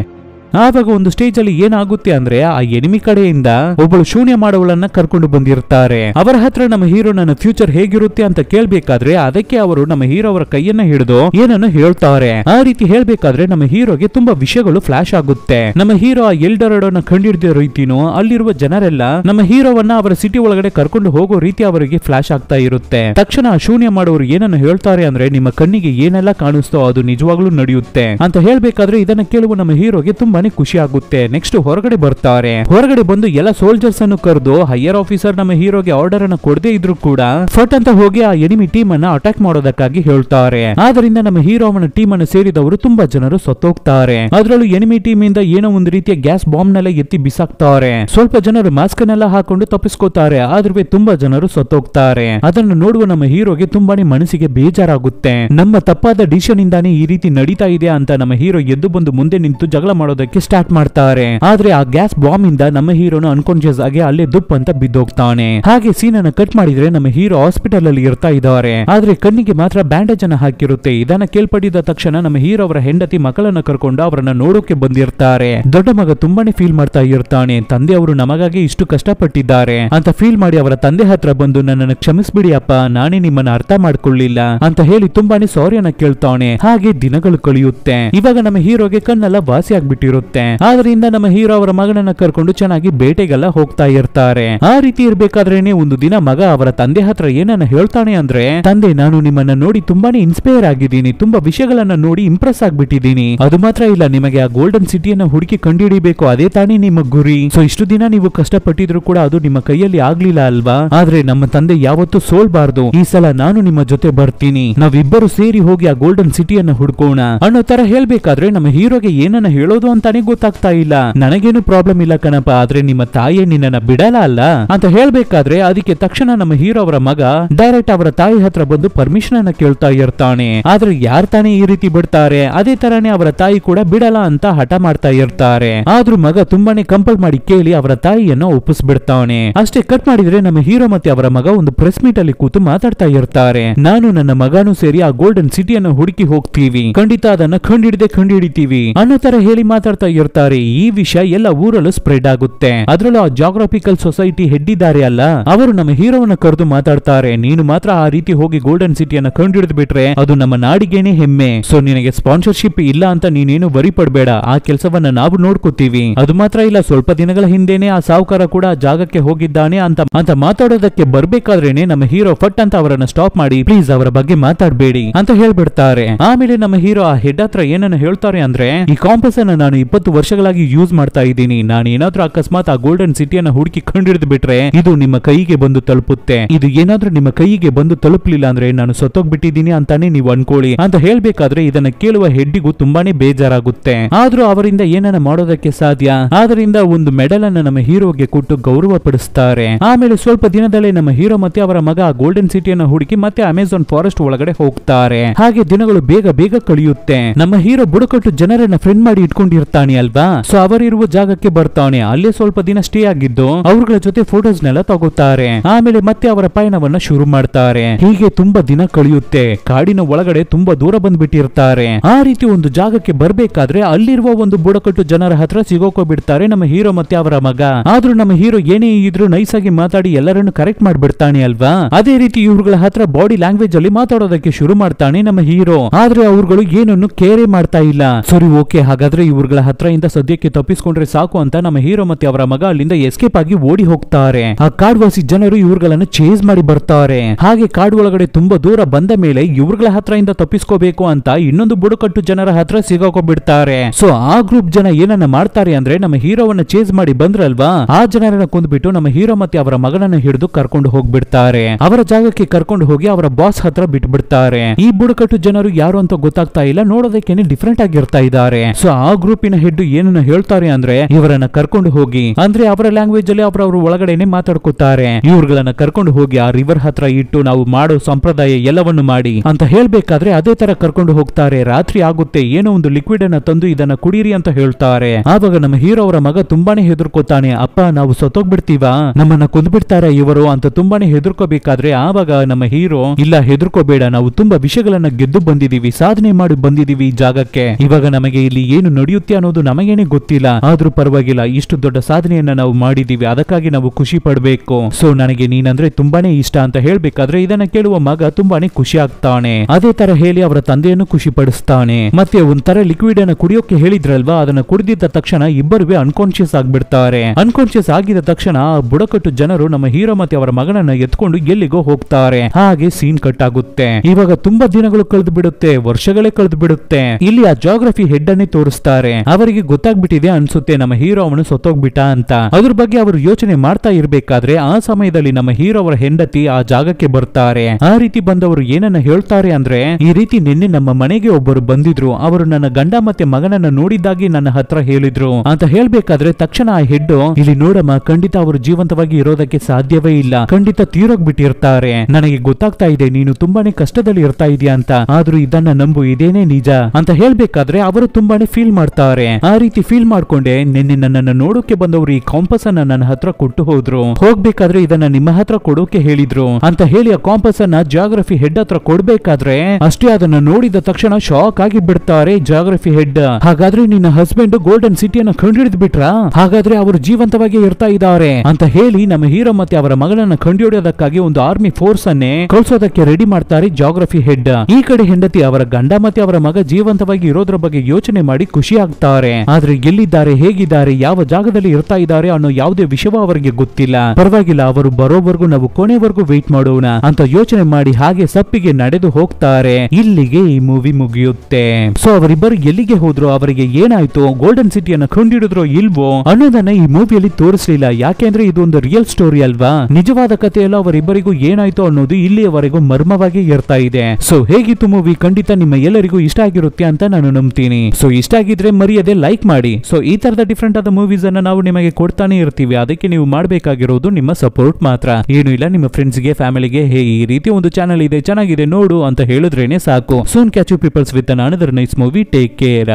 ಆವಾಗ ಒಂದು ಸ್ಟೇಜ್ ಅಲ್ಲಿ ಏನಾಗುತ್ತೆ ಅಂದ್ರೆ ಆ ಎನಿಮಿ ಕಡೆಯಿಂದ ಒಬ್ಬಳು ಶೂನ್ಯ ಮಾಡುವಳನ್ನ ಕರ್ಕೊಂಡು ಬಂದಿರ್ತಾರೆ ಅವರ ಹತ್ರ ನಮ್ಮ ಹೀರೋ ನನ್ನ ಫ್ಯೂಚರ್ ಹೇಗಿರುತ್ತೆ ಅಂತ ಕೇಳ್ಬೇಕಾದ್ರೆ ಅದಕ್ಕೆ ಅವರು ನಮ್ಮ ಹೀರೋ ಅವರ ಕೈಯನ್ನ ಹಿಡಿದು ಏನನ್ನು ಹೇಳ್ತಾರೆ ಆ ರೀತಿ ಹೇಳಬೇಕಾದ್ರೆ ನಮ್ಮ ಹೀರೋಗೆ ತುಂಬಾ ವಿಷಯಗಳು ಫ್ಲಾಶ್ ಆಗುತ್ತೆ ನಮ್ಮ ಹೀರೋ ಆ ಎಲ್ಡರಡೋನ ಕಂಡಿಡಿದ ರೀತಿನೂ ಅಲ್ಲಿರುವ ಜನರೆಲ್ಲ ನಮ್ಮ ಹೀರೋವನ್ನ ಅವರ ಸಿಟಿ ಒಳಗಡೆ ಕರ್ಕೊಂಡು ಹೋಗೋ ರೀತಿ ಅವರಿಗೆ ಫ್ಲಾಶ್ ಆಗ್ತಾ ಇರುತ್ತೆ ತಕ್ಷಣ ಶೂನ್ಯ ಮಾಡುವವರು ಏನನ್ನು ಹೇಳ್ತಾರೆ ಅಂದ್ರೆ ನಿಮ್ಮ ಕಣ್ಣಿಗೆ ಏನೆಲ್ಲ ಕಾಣಿಸ್ತೋ ಅದು ನಿಜವಾಗ್ಲೂ ನಡೆಯುತ್ತೆ ಅಂತ ಹೇಳಬೇಕಾದ್ರೆ ಇದನ್ನ ಕೇಳುವ ನಮ್ಮ ಹೀರೋಗೆ ತುಂಬಾ ತುಂಬಾನೇ ಖುಷಿ ಆಗುತ್ತೆ ನೆಕ್ಸ್ಟ್ ಹೊರಗಡೆ ಬರ್ತಾರೆ ಹೊರಗಡೆ ಬಂದು ಎಲ್ಲ ಸೋಲ್ಜರ್ಸ್ ಅನ್ನು ಕರೆದು ಹೈಯರ್ ಆಫೀಸರ್ ನಮ್ಮ ಹೀರೋಗೆ ಆರ್ಡರ್ ಅನ್ನು ಕೊಡದೇ ಇದ್ರು ಕೂಡ ಫಟ್ ಅಂತ ಹೋಗಿ ಆ ಎನಿಮಿ ಟೀಮ್ ಅನ್ನ ಅಟ್ಯಾಕ್ ಮಾಡೋದಕ್ಕಾಗಿ ಹೇಳ್ತಾರೆ ಆದ್ರಿಂದ ನಮ್ಮ ಹೀರೋ ಅವನ ಟೀಮ್ ಅನ್ನು ಸೇರಿದವರು ತುಂಬಾ ಜನರು ಸತ್ತೋಗ್ತಾರೆ ಅದರಲ್ಲೂ ಎನಿಮಿ ಟೀಮ್ ಇಂದ ಏನೋ ಒಂದು ರೀತಿಯ ಗ್ಯಾಸ್ ಬಾಂಬ್ ನೆಲ್ಲ ಎತ್ತಿ ಬಿಸಾಕ್ತಾರೆ ಸ್ವಲ್ಪ ಜನರು ಮಾಸ್ಕ್ ನೆಲ್ಲ ಹಾಕೊಂಡು ತಪ್ಪಿಸ್ಕೋತಾರೆ ಆದ್ರೂ ತುಂಬಾ ಜನರು ಸತ್ತೋಗ್ತಾರೆ ಅದನ್ನು ನೋಡುವ ನಮ್ಮ ಹೀರೋಗೆ ತುಂಬಾನೇ ಮನಸ್ಸಿಗೆ ಬೇಜಾರಾಗುತ್ತೆ ನಮ್ಮ ತಪ್ಪಾದ ಡಿಸಿಷನ್ ಇಂದಾನೇ ಈ ರೀತಿ ನಡೀತಾ ಇದೆ ಅಂತ ನಮ್ಮ ಹೀರೋ ಎದ್ದು ಬಂದು ಮುಂದೆ ನಿಂತು ಜಗಳ ಮಾಡೋದಕ್ಕೆ ಮಾಡೋದಕ್ಕೆ ಸ್ಟಾರ್ಟ್ ಮಾಡ್ತಾರೆ ಆದ್ರೆ ಆ ಗ್ಯಾಸ್ ಬಾಂಬ್ ಇಂದ ನಮ್ಮ ಹೀರೋನು ಅನ್ಕಾನ್ಶಿಯಸ್ ಆಗಿ ಅಲ್ಲೇ ದುಪ್ ಅಂತ ಬಿದ್ದೋಗ್ತಾನೆ ಹಾಗೆ ಸೀನ್ ಅನ್ನ ಕಟ್ ಮಾಡಿದ್ರೆ ನಮ್ಮ ಹೀರೋ ಹಾಸ್ಪಿಟಲ್ ಅಲ್ಲಿ ಇರ್ತಾ ಇದ್ದಾರೆ ಆದ್ರೆ ಕಣ್ಣಿಗೆ ಮಾತ್ರ ಬ್ಯಾಂಡೇಜ್ ಅನ್ನ ಹಾಕಿರುತ್ತೆ ಇದನ್ನ ಕೇಳ್ಪಡಿದ ತಕ್ಷಣ ನಮ್ಮ ಹೀರೋ ಅವರ ಹೆಂಡತಿ ಮಕ್ಕಳನ್ನ ಕರ್ಕೊಂಡು ಅವರನ್ನ ನೋಡೋಕೆ ಬಂದಿರ್ತಾರೆ ದೊಡ್ಡ ಮಗ ತುಂಬಾನೇ ಫೀಲ್ ಮಾಡ್ತಾ ಇರ್ತಾನೆ ತಂದೆ ಅವರು ನಮಗಾಗಿ ಇಷ್ಟು ಕಷ್ಟಪಟ್ಟಿದ್ದಾರೆ ಅಂತ ಫೀಲ್ ಮಾಡಿ ಅವರ ತಂದೆ ಹತ್ರ ಬಂದು ನನ್ನನ್ನು ಕ್ಷಮಿಸ್ಬಿಡಿ ಅಪ್ಪ ನಾನೇ ನಿಮ್ಮನ್ನ ಅರ್ಥ ಮಾಡ್ಕೊಳ್ಳಿಲ್ಲ ಅಂತ ಹೇಳಿ ತುಂಬಾನೇ ಸೌರ್ಯನ ಕೇಳ್ತಾನೆ ಹಾಗೆ ದಿನಗಳು ಕಳೆಯುತ್ತೆ ಇವಾಗ ನಮ್ಮ ಹೀರೋಗೆ ಕಣ್ಣೆಲ್ಲ ವಾಸಿ ಆಗ್ಬಿಟ್ಟಿರುತ್ತೆ ಇರುತ್ತೆ ಆದ್ರಿಂದ ನಮ್ಮ ಹೀರೋ ಅವರ ಮಗನನ್ನ ಕರ್ಕೊಂಡು ಚೆನ್ನಾಗಿ ಬೇಟೆಗೆಲ್ಲ ಹೋಗ್ತಾ ಇರ್ತಾರೆ ಆ ರೀತಿ ಇರ್ಬೇಕಾದ್ರೇನೆ ಒಂದು ದಿನ ಮಗ ಅವರ ತಂದೆ ಹತ್ರ ಏನನ್ನ ಹೇಳ್ತಾನೆ ಅಂದ್ರೆ ತಂದೆ ನಾನು ನಿಮ್ಮನ್ನ ನೋಡಿ ತುಂಬಾನೇ ಇನ್ಸ್ಪೈರ್ ಆಗಿದ್ದೀನಿ ತುಂಬಾ ವಿಷಯಗಳನ್ನ ನೋಡಿ ಇಂಪ್ರೆಸ್ ಆಗ್ಬಿಟ್ಟಿದ್ದೀನಿ ಅದು ಮಾತ್ರ ಇಲ್ಲ ನಿಮಗೆ ಆ ಗೋಲ್ಡನ್ ಸಿಟಿಯನ್ನ ಹುಡುಕಿ ಕಂಡುಹಿಡಿಬೇಕು ಅದೇ ತಾನೇ ನಿಮ್ಮ ಗುರಿ ಸೊ ಇಷ್ಟು ದಿನ ನೀವು ಕಷ್ಟಪಟ್ಟಿದ್ರು ಕೂಡ ಅದು ನಿಮ್ಮ ಕೈಯಲ್ಲಿ ಆಗ್ಲಿಲ್ಲ ಅಲ್ವಾ ಆದ್ರೆ ನಮ್ಮ ತಂದೆ ಯಾವತ್ತೂ ಸೋಲ್ಬಾರ್ದು ಈ ಸಲ ನಾನು ನಿಮ್ಮ ಜೊತೆ ಬರ್ತೀನಿ ನಾವಿಬ್ಬರು ಸೇರಿ ಹೋಗಿ ಆ ಗೋಲ್ಡನ್ ಸಿಟಿಯನ್ನ ಹುಡುಕೋಣ ಅನ್ನೋ ತರ ಹೇಳ್ಬೇಕಾದ್ರೆ ನಮ್ಮ ಹೀರೋಗೆ ಏನನ್ನ ಹೇಳೋದು ಅಂತ ಅಂತಾನೆ ಗೊತ್ತಾಗ್ತಾ ಇಲ್ಲ ನನಗೇನು ಪ್ರಾಬ್ಲಮ್ ಇಲ್ಲ ಕಣಪ್ಪ ಆದ್ರೆ ನಿಮ್ಮ ತಾಯಿ ನಿನ್ನನ್ನ ಬಿಡಲ್ಲ ಅಲ್ಲ ಅಂತ ಹೇಳ್ಬೇಕಾದ್ರೆ ಅದಕ್ಕೆ ತಕ್ಷಣ ನಮ್ಮ ಹೀರೋ ಅವರ ಮಗ ಡೈರೆಕ್ಟ್ ಅವರ ತಾಯಿ ಹತ್ರ ಬಂದು ಪರ್ಮಿಷನ್ ಅನ್ನ ಕೇಳ್ತಾ ಇರ್ತಾನೆ ಆದ್ರೆ ಯಾರ ತಾನೇ ಈ ರೀತಿ ಬಿಡ್ತಾರೆ ಅದೇ ತರಾನೇ ಅವರ ತಾಯಿ ಕೂಡ ಬಿಡಲ್ಲ ಅಂತ ಹಠ ಮಾಡ್ತಾ ಇರ್ತಾರೆ ಆದ್ರೂ ಮಗ ತುಂಬಾನೇ ಕಂಪಲ್ ಮಾಡಿ ಕೇಳಿ ಅವರ ತಾಯಿಯನ್ನ ಒಪ್ಪಿಸ್ಬಿಡ್ತಾನೆ ಅಷ್ಟೇ ಕಟ್ ಮಾಡಿದ್ರೆ ನಮ್ಮ ಹೀರೋ ಮತ್ತೆ ಅವರ ಮಗ ಒಂದು ಪ್ರೆಸ್ ಮೀಟ್ ಅಲ್ಲಿ ಕೂತು ಮಾತಾಡ್ತಾ ಇರ್ತಾರೆ ನಾನು ನನ್ನ ಮಗನೂ ಸೇರಿ ಆ ಗೋಲ್ಡನ್ ಸಿಟಿಯನ್ನು ಹುಡುಕಿ ಹೋಗ್ತೀವಿ ಖಂಡಿತ ಅದನ್ನ ಕಂಡಿಡದೆ ಕಂಡಿಡಿತೀವಿ ಅನ್ನೋ ತರ ಹೇಳಿ ಮಾತಾಡ್ತಾ ಮಾತಾಡ್ತಾ ಇರ್ತಾರೆ ಈ ವಿಷಯ ಎಲ್ಲ ಊರಲ್ಲೂ ಸ್ಪ್ರೆಡ್ ಆಗುತ್ತೆ ಅದರಲ್ಲೂ ಆ ಜಾಗ್ರಫಿಕಲ್ ಸೊಸೈಟಿ ಹೆಡ್ ಇದ್ದಾರೆ ಅಲ್ಲ ಅವರು ನಮ್ಮ ಹೀರೋವನ್ನ ಕರೆದು ಮಾತಾಡ್ತಾರೆ ನೀನು ಮಾತ್ರ ಆ ರೀತಿ ಹೋಗಿ ಗೋಲ್ಡನ್ ಸಿಟಿಯನ್ನ ಹಿಡಿದು ಬಿಟ್ರೆ ಅದು ನಮ್ಮ ನಾಡಿಗೇನೆ ಹೆಮ್ಮೆ ಸೊ ನಿನಗೆ ಸ್ಪಾನ್ಸರ್ಶಿಪ್ ಇಲ್ಲ ಅಂತ ನೀನೇನು ವರಿ ಪಡಬೇಡ ಆ ಕೆಲಸವನ್ನ ನಾವು ನೋಡ್ಕೋತೀವಿ ಅದು ಮಾತ್ರ ಇಲ್ಲ ಸ್ವಲ್ಪ ದಿನಗಳ ಹಿಂದೆನೆ ಆ ಸಾವುಕಾರ ಕೂಡ ಜಾಗಕ್ಕೆ ಹೋಗಿದ್ದಾನೆ ಅಂತ ಅಂತ ಮಾತಾಡೋದಕ್ಕೆ ಬರ್ಬೇಕಾದ್ರೇನೆ ನಮ್ಮ ಹೀರೋ ಫಟ್ ಅಂತ ಅವರನ್ನ ಸ್ಟಾಪ್ ಮಾಡಿ ಪ್ಲೀಸ್ ಅವರ ಬಗ್ಗೆ ಮಾತಾಡಬೇಡಿ ಅಂತ ಹೇಳ್ಬಿಡ್ತಾರೆ ಆಮೇಲೆ ನಮ್ಮ ಹೀರೋ ಆ ಹೆಡ್ ಹತ್ರ ಏನನ್ನ ಹೇಳ್ತಾರೆ ಅಂದ್ರೆ ಈ ಕಾಂಪಸ್ ಅನ್ನ ನಾನು ಇಪ್ಪತ್ತು ವರ್ಷಗಳಾಗಿ ಯೂಸ್ ಮಾಡ್ತಾ ಇದ್ದೀನಿ ನಾನು ಏನಾದ್ರೂ ಅಕಸ್ಮಾತ್ ಆ ಗೋಲ್ಡನ್ ಸಿಟಿಯನ್ನ ಹುಡುಕಿ ಕಂಡಿಡಿದು ಬಿಟ್ರೆ ಇದು ನಿಮ್ಮ ಕೈಗೆ ಬಂದು ತಲುಪುತ್ತೆ ಇದು ಏನಾದ್ರೂ ನಿಮ್ಮ ಕೈಗೆ ಬಂದು ತಲುಪಲಿಲ್ಲ ಅಂದ್ರೆ ನಾನು ಸತ್ತೋಗ್ಬಿಟ್ಟಿದ್ದೀನಿ ಅಂತಾನೆ ನೀವು ಅನ್ಕೊಳ್ಳಿ ಅಂತ ಹೇಳ್ಬೇಕಾದ್ರೆ ಇದನ್ನ ಕೇಳುವ ಹೆಡ್ಡಿಗೂ ತುಂಬಾನೇ ಬೇಜಾರಾಗುತ್ತೆ ಆದ್ರೂ ಅವರಿಂದ ಏನನ್ನ ಮಾಡೋದಕ್ಕೆ ಸಾಧ್ಯ ಆದ್ರಿಂದ ಒಂದು ಮೆಡಲ್ ಅನ್ನ ನಮ್ಮ ಹೀರೋಗೆ ಕೊಟ್ಟು ಗೌರವ ಪಡಿಸ್ತಾರೆ ಆಮೇಲೆ ಸ್ವಲ್ಪ ದಿನದಲ್ಲೇ ನಮ್ಮ ಹೀರೋ ಮತ್ತೆ ಅವರ ಮಗ ಗೋಲ್ಡನ್ ಸಿಟಿಯನ್ನ ಹುಡುಕಿ ಮತ್ತೆ ಅಮೆಜಾನ್ ಫಾರೆಸ್ಟ್ ಒಳಗಡೆ ಹೋಗ್ತಾರೆ ಹಾಗೆ ದಿನಗಳು ಬೇಗ ಬೇಗ ಕಳೆಯುತ್ತೆ ನಮ್ಮ ಹೀರೋ ಬುಡಕಟ್ಟು ಜನರನ್ನ ಫ್ರೆಂಡ್ ಮಾಡಿ ಇಟ್ಕೊಂಡಿರ್ತಾರೆ ಬರ್ತಾನೆ ಅಲ್ವಾ ಸೊ ಅವರಿರುವ ಜಾಗಕ್ಕೆ ಬರ್ತಾನೆ ಅಲ್ಲಿ ಸ್ವಲ್ಪ ದಿನ ಸ್ಟೇ ಆಗಿದ್ದು ಅವ್ರಗಳ ಜೊತೆ ಫೋಟೋಸ್ ನೆಲ್ಲ ತಗೋತಾರೆ ಆಮೇಲೆ ಮತ್ತೆ ಅವರ ಪಯಣವನ್ನ ಶುರು ಮಾಡ್ತಾರೆ ಹೀಗೆ ತುಂಬಾ ದಿನ ಕಳೆಯುತ್ತೆ ಕಾಡಿನ ಒಳಗಡೆ ತುಂಬಾ ದೂರ ಬಂದ್ಬಿಟ್ಟಿರ್ತಾರೆ ಆ ರೀತಿ ಒಂದು ಜಾಗಕ್ಕೆ ಬರ್ಬೇಕಾದ್ರೆ ಅಲ್ಲಿರುವ ಒಂದು ಬುಡಕಟ್ಟು ಜನರ ಹತ್ರ ಸಿಗೋಕೋ ಬಿಡ್ತಾರೆ ನಮ್ಮ ಹೀರೋ ಮತ್ತೆ ಅವರ ಮಗ ಆದ್ರೂ ನಮ್ಮ ಹೀರೋ ಏನೇ ಇದ್ರು ನೈಸ್ ಆಗಿ ಮಾತಾಡಿ ಎಲ್ಲರನ್ನು ಕರೆಕ್ಟ್ ಮಾಡ್ಬಿಡ್ತಾನೆ ಅಲ್ವಾ ಅದೇ ರೀತಿ ಇವ್ರಗಳ ಹತ್ರ ಬಾಡಿ ಲ್ಯಾಂಗ್ವೇಜ್ ಅಲ್ಲಿ ಮಾತಾಡೋದಕ್ಕೆ ಶುರು ಮಾಡ್ತಾನೆ ನಮ್ಮ ಹೀರೋ ಆದ್ರೆ ಅವ್ರುಗಳು ಏನನ್ನು ಕೇರೆ ಮಾಡ್ತಾ ಇಲ್ಲ ಸರಿ ಓಕೆ ಹಾಗಾದ್ರೆ ಇವ್ರಗಳ ಹತ್ರ ಇಂದ ಸದ್ಯಕ್ಕೆ ತಪ್ಪಿಸಿಕೊಂಡ್ರೆ ಸಾಕು ಅಂತ ನಮ್ಮ ಹೀರೋ ಮತ್ತೆ ಅವರ ಮಗ ಅಲ್ಲಿಂದ ಎಸ್ಕೇಪ್ ಆಗಿ ಓಡಿ ಹೋಗ್ತಾರೆ ಆ ವಾಸಿ ಜನರು ಇವ್ರುಗಳನ್ನ ಚೇಸ್ ಮಾಡಿ ಬರ್ತಾರೆ ಹಾಗೆ ಕಾಡು ಒಳಗಡೆ ತುಂಬಾ ದೂರ ಬಂದ ಮೇಲೆ ಇವ್ರಗಳ ಹತ್ರ ಇಂದ ತಪ್ಪಿಸ್ಕೋಬೇಕು ಅಂತ ಇನ್ನೊಂದು ಬುಡಕಟ್ಟು ಜನರ ಹತ್ರ ಸಿಗಾಕೊಂಡ್ಬಿಡ್ತಾರೆ ಸೊ ಆ ಗ್ರೂಪ್ ಜನ ಏನನ್ನ ಮಾಡ್ತಾರೆ ಅಂದ್ರೆ ನಮ್ಮ ಹೀರೋವನ್ನ ಚೇಸ್ ಮಾಡಿ ಬಂದ್ರಲ್ವಾ ಆ ಜನರನ್ನ ಕೊಂದ್ಬಿಟ್ಟು ನಮ್ಮ ಹೀರೋ ಮತ್ತೆ ಅವರ ಮಗನನ್ನ ಹಿಡಿದು ಕರ್ಕೊಂಡು ಹೋಗ್ಬಿಡ್ತಾರೆ ಅವರ ಜಾಗಕ್ಕೆ ಕರ್ಕೊಂಡು ಹೋಗಿ ಅವರ ಬಾಸ್ ಹತ್ರ ಬಿಟ್ಬಿಡ್ತಾರೆ ಈ ಬುಡಕಟ್ಟು ಜನರು ಯಾರು ಅಂತ ಗೊತ್ತಾಗ್ತಾ ಇಲ್ಲ ನೋಡೋದಕ್ಕೆ ಡಿಫ್ರೆಂಟ್ ಆಗಿರ್ತಾ ಇದ್ದಾರೆ ಸೊ ಆ ಗ್ರೂಪಿನ ಹೆಡ್ ಏನನ್ನ ಹೇಳ್ತಾರೆ ಅಂದ್ರೆ ಇವರನ್ನ ಕರ್ಕೊಂಡು ಹೋಗಿ ಅಂದ್ರೆ ಅವರ ಲ್ಯಾಂಗ್ವೇಜ್ ಅಲ್ಲಿ ಅವರ ಒಳಗಡೆನೆ ಮಾತಾಡ್ಕೊತಾರೆ ಇವರುಗಳನ್ನ ಕರ್ಕೊಂಡು ಹೋಗಿ ಆ ರಿವರ್ ಹತ್ರ ಇಟ್ಟು ನಾವು ಮಾಡೋ ಸಂಪ್ರದಾಯ ಎಲ್ಲವನ್ನು ಮಾಡಿ ಅಂತ ಹೇಳ್ಬೇಕಾದ್ರೆ ಅದೇ ತರ ಕರ್ಕೊಂಡು ಹೋಗ್ತಾರೆ ರಾತ್ರಿ ಆಗುತ್ತೆ ಏನೋ ಒಂದು ಲಿಕ್ವಿಡ್ ಅನ್ನ ತಂದು ಇದನ್ನ ಕುಡೀರಿ ಅಂತ ಹೇಳ್ತಾರೆ ಆವಾಗ ನಮ್ಮ ಹೀರೋ ಅವರ ಮಗ ತುಂಬಾನೇ ಹೆದರ್ಕೋತಾನೆ ಅಪ್ಪ ನಾವು ಸತ್ತೋಗ್ಬಿಡ್ತೀವ ನಮ್ಮನ್ನ ಕುಂದ್ಬಿಡ್ತಾರೆ ಇವರು ಅಂತ ತುಂಬಾನೇ ಹೆದರ್ಕೋಬೇಕಾದ್ರೆ ಆವಾಗ ನಮ್ಮ ಹೀರೋ ಇಲ್ಲ ಹೆದರ್ಕೋಬೇಡ ನಾವು ತುಂಬಾ ವಿಷಯಗಳನ್ನ ಗೆದ್ದು ಬಂದಿದೀವಿ ಸಾಧನೆ ಮಾಡಿ ಬಂದಿದೀವಿ ಜಾಗಕ್ಕೆ ಇವಾಗ ನಮಗೆ ಇಲ್ಲಿ ಏನು ನಡೆಯುತ್ತೆ ಅನ್ನೋದು ನಮಗೇನೆ ಗೊತ್ತಿಲ್ಲ ಆದ್ರೂ ಪರವಾಗಿಲ್ಲ ಇಷ್ಟು ದೊಡ್ಡ ಸಾಧನೆಯನ್ನ ನಾವು ಮಾಡಿದೀವಿ ಅದಕ್ಕಾಗಿ ನಾವು ಖುಷಿ ಪಡ್ಬೇಕು ಸೊ ನನಗೆ ನೀನಂದ್ರೆ ತುಂಬಾನೇ ಇಷ್ಟ ಅಂತ ಹೇಳ್ಬೇಕಾದ್ರೆ ಇದನ್ನ ಕೇಳುವ ಮಗ ತುಂಬಾನೇ ಖುಷಿ ಆಗ್ತಾನೆ ಅದೇ ತರ ಹೇಳಿ ಅವರ ತಂದೆಯನ್ನು ಖುಷಿ ಪಡಿಸ್ತಾನೆ ಮತ್ತೆ ಒಂಥರ ಲಿಕ್ವಿಡ್ ಅನ್ನ ಕುಡಿಯೋಕೆ ಹೇಳಿದ್ರಲ್ವಾ ಅದನ್ನ ಕುಡಿದಿದ್ದ ತಕ್ಷಣ ಇಬ್ಬರುವೆ ಅನ್ಕಾನ್ಶಿಯಸ್ ಆಗ್ಬಿಡ್ತಾರೆ ಅನ್ಕಾನ್ಶಿಯಸ್ ಆಗಿದ ತಕ್ಷಣ ಬುಡಕಟ್ಟು ಜನರು ನಮ್ಮ ಹೀರೋ ಮತ್ತೆ ಅವರ ಮಗನನ್ನ ಎತ್ಕೊಂಡು ಎಲ್ಲಿಗೋ ಹೋಗ್ತಾರೆ ಹಾಗೆ ಸೀನ್ ಕಟ್ ಆಗುತ್ತೆ ಇವಾಗ ತುಂಬಾ ದಿನಗಳು ಕಳೆದು ಬಿಡುತ್ತೆ ವರ್ಷಗಳೇ ಕಳೆದು ಬಿಡುತ್ತೆ ಇಲ್ಲಿ ಆ ಜಾಗ್ರಫಿ ಹೆಡ್ ಅನ್ನೇ ತೋರಿಸ್ತಾರೆ ಅವರಿಗೆ ಗೊತ್ತಾಗ್ಬಿಟ್ಟಿದೆ ಅನ್ಸುತ್ತೆ ನಮ್ಮ ಹೀರೋ ಅವನು ಸೊತ್ತೋಗ್ಬಿಟ್ಟ ಅಂತ ಅದ್ರ ಬಗ್ಗೆ ಅವರು ಯೋಚನೆ ಮಾಡ್ತಾ ಇರ್ಬೇಕಾದ್ರೆ ಆ ಸಮಯದಲ್ಲಿ ನಮ್ಮ ಹೀರೋ ಅವರ ಹೆಂಡತಿ ಆ ಜಾಗಕ್ಕೆ ಬರ್ತಾರೆ ಆ ರೀತಿ ಬಂದವರು ಏನನ್ನ ಹೇಳ್ತಾರೆ ಅಂದ್ರೆ ಈ ರೀತಿ ನಿನ್ನೆ ನಮ್ಮ ಮನೆಗೆ ಒಬ್ಬರು ಬಂದಿದ್ರು ಅವರು ನನ್ನ ಗಂಡ ಮತ್ತೆ ಮಗನನ್ನ ನೋಡಿದ್ದಾಗಿ ನನ್ನ ಹತ್ರ ಹೇಳಿದ್ರು ಅಂತ ಹೇಳ್ಬೇಕಾದ್ರೆ ತಕ್ಷಣ ಆ ಹೆಡ್ಡು ಇಲ್ಲಿ ನೋಡಮ್ಮ ಖಂಡಿತ ಅವರು ಜೀವಂತವಾಗಿ ಇರೋದಕ್ಕೆ ಸಾಧ್ಯವೇ ಇಲ್ಲ ಖಂಡಿತ ತೀರೋಗ್ಬಿಟ್ಟಿರ್ತಾರೆ ನನಗೆ ಗೊತ್ತಾಗ್ತಾ ಇದೆ ನೀನು ತುಂಬಾನೇ ಕಷ್ಟದಲ್ಲಿ ಇರ್ತಾ ಇದೆಯಾ ಅಂತ ಆದ್ರೂ ಇದನ್ನ ನಂಬು ಇದೇನೆ ನಿಜ ಅಂತ ಹೇಳ್ಬೇಕಾದ್ರೆ ಅವರು ತುಂಬಾನೇ ಫೀಲ್ ಮಾಡ್ತಾರೆ ಆ ರೀತಿ ಫೀಲ್ ಮಾಡ್ಕೊಂಡೆ ನಿನ್ನೆ ನನ್ನನ್ನು ನೋಡೋಕೆ ಬಂದವರು ಈ ಕಾಂಪಸ್ ಅನ್ನ ನನ್ನ ಹತ್ರ ಕೊಟ್ಟು ಹೋದ್ರು ಹೋಗ್ಬೇಕಾದ್ರೆ ಇದನ್ನ ನಿಮ್ಮ ಹತ್ರ ಕೊಡೋಕೆ ಹೇಳಿದ್ರು ಅಂತ ಹೇಳಿ ಆ ಕಾಂಪಸ್ ಅನ್ನ ಜಾಗ್ರಫಿ ಹೆಡ್ ಹತ್ರ ಕೊಡ್ಬೇಕಾದ್ರೆ ಅಷ್ಟೇ ಅದನ್ನ ನೋಡಿದ ತಕ್ಷಣ ಶಾಕ್ ಆಗಿ ಬಿಡ್ತಾರೆ ಜಾಗ್ರಫಿ ಹೆಡ್ ಹಾಗಾದ್ರೆ ನಿನ್ನ ಹಸ್ಬೆಂಡ್ ಗೋಲ್ಡನ್ ಸಿಟಿಯನ್ನು ಕಂಡುಹಿಡಿದ್ ಬಿಟ್ರಾ ಹಾಗಾದ್ರೆ ಅವರು ಜೀವಂತವಾಗಿ ಇರ್ತಾ ಇದ್ದಾರೆ ಅಂತ ಹೇಳಿ ನಮ್ಮ ಹೀರೋ ಮತ್ತೆ ಅವರ ಮಗಳನ್ನ ಕಂಡುಹಿಡಿಯೋದಕ್ಕಾಗಿ ಒಂದು ಆರ್ಮಿ ಫೋರ್ಸ್ ಅನ್ನೇ ಕಳ್ಸೋದಕ್ಕೆ ರೆಡಿ ಮಾಡ್ತಾರೆ ಜಾಗ್ರಫಿ ಹೆಡ್ ಈ ಕಡೆ ಹೆಂಡತಿ ಅವರ ಗಂಡ ಮತ್ತೆ ಅವರ ಮಗ ಜೀವಂತವಾಗಿ ಇರೋದ್ರ ಬಗ್ಗೆ ಯೋಚನೆ ಮಾಡಿ ಖುಷಿ ಆಗ್ತಾರೆ ಮಾಡ್ತಾರೆ ಆದ್ರೆ ಎಲ್ಲಿದ್ದಾರೆ ಹೇಗಿದ್ದಾರೆ ಯಾವ ಜಾಗದಲ್ಲಿ ಇರ್ತಾ ಇದ್ದಾರೆ ಅನ್ನೋ ಯಾವುದೇ ವಿಷಯ ಅವರಿಗೆ ಗೊತ್ತಿಲ್ಲ ಪರವಾಗಿಲ್ಲ ಅವರು ಬರೋವರೆಗೂ ನಾವು ಕೊನೆವರೆಗೂ ವೇಟ್ ಮಾಡೋಣ ಅಂತ ಯೋಚನೆ ಮಾಡಿ ಹಾಗೆ ಸಪ್ಪಿಗೆ ನಡೆದು ಹೋಗ್ತಾರೆ ಇಲ್ಲಿಗೆ ಈ ಮೂವಿ ಮುಗಿಯುತ್ತೆ ಸೊ ಅವರಿಬ್ಬರು ಎಲ್ಲಿಗೆ ಹೋದ್ರು ಅವರಿಗೆ ಏನಾಯ್ತು ಗೋಲ್ಡನ್ ಸಿಟಿಯನ್ನು ಕಂಡಿಡಿದ್ರು ಇಲ್ವೋ ಅನ್ನೋದನ್ನ ಈ ಮೂವಿಯಲ್ಲಿ ತೋರಿಸಲಿಲ್ಲ ಯಾಕೆಂದ್ರೆ ಇದು ಒಂದು ರಿಯಲ್ ಸ್ಟೋರಿ ಅಲ್ವಾ ನಿಜವಾದ ಕಥೆಯಲ್ಲ ಅವರಿಬ್ಬರಿಗೂ ಏನಾಯ್ತು ಅನ್ನೋದು ಇಲ್ಲಿಯವರೆಗೂ ಮರ್ಮವಾಗಿ ಇರ್ತಾ ಇದೆ ಸೊ ಹೇಗಿತ್ತು ಮೂವಿ ಖಂಡಿತ ನಿಮ್ಮ ಎಲ್ಲರಿಗೂ ಇಷ್ಟ ಆಗಿರುತ್ತೆ ಅಂತ ನಾನು ನಂಬ್ತೀನಿ ಸೊ ಇಷ್ಟ ಆಗಿದ್ರೆ ಮರಿ ಮುರಿಯದೆ ಲೈಕ್ ಮಾಡಿ ಸೊ ಈ ತರದ ಡಿಫ್ರೆಂಟ್ ಆದ ಮೂವೀಸ್ ಅನ್ನ ನಾವು ನಿಮಗೆ ಕೊಡ್ತಾನೆ ಇರ್ತೀವಿ ಅದಕ್ಕೆ ನೀವು ಮಾಡಬೇಕಾಗಿರೋದು ನಿಮ್ಮ ಸಪೋರ್ಟ್ ಮಾತ್ರ ಏನು ಇಲ್ಲ ನಿಮ್ಮ ಫ್ರೆಂಡ್ಸ್ ಗೆ ಫ್ಯಾಮಿಲಿಗೆ ಹೇ ಈ ರೀತಿ ಒಂದು ಚಾನಲ್ ಇದೆ ಚೆನ್ನಾಗಿದೆ ನೋಡು ಅಂತ ಹೇಳಿದ್ರೇನೆ ಸಾಕು soon catch you peoples with another nice movie take care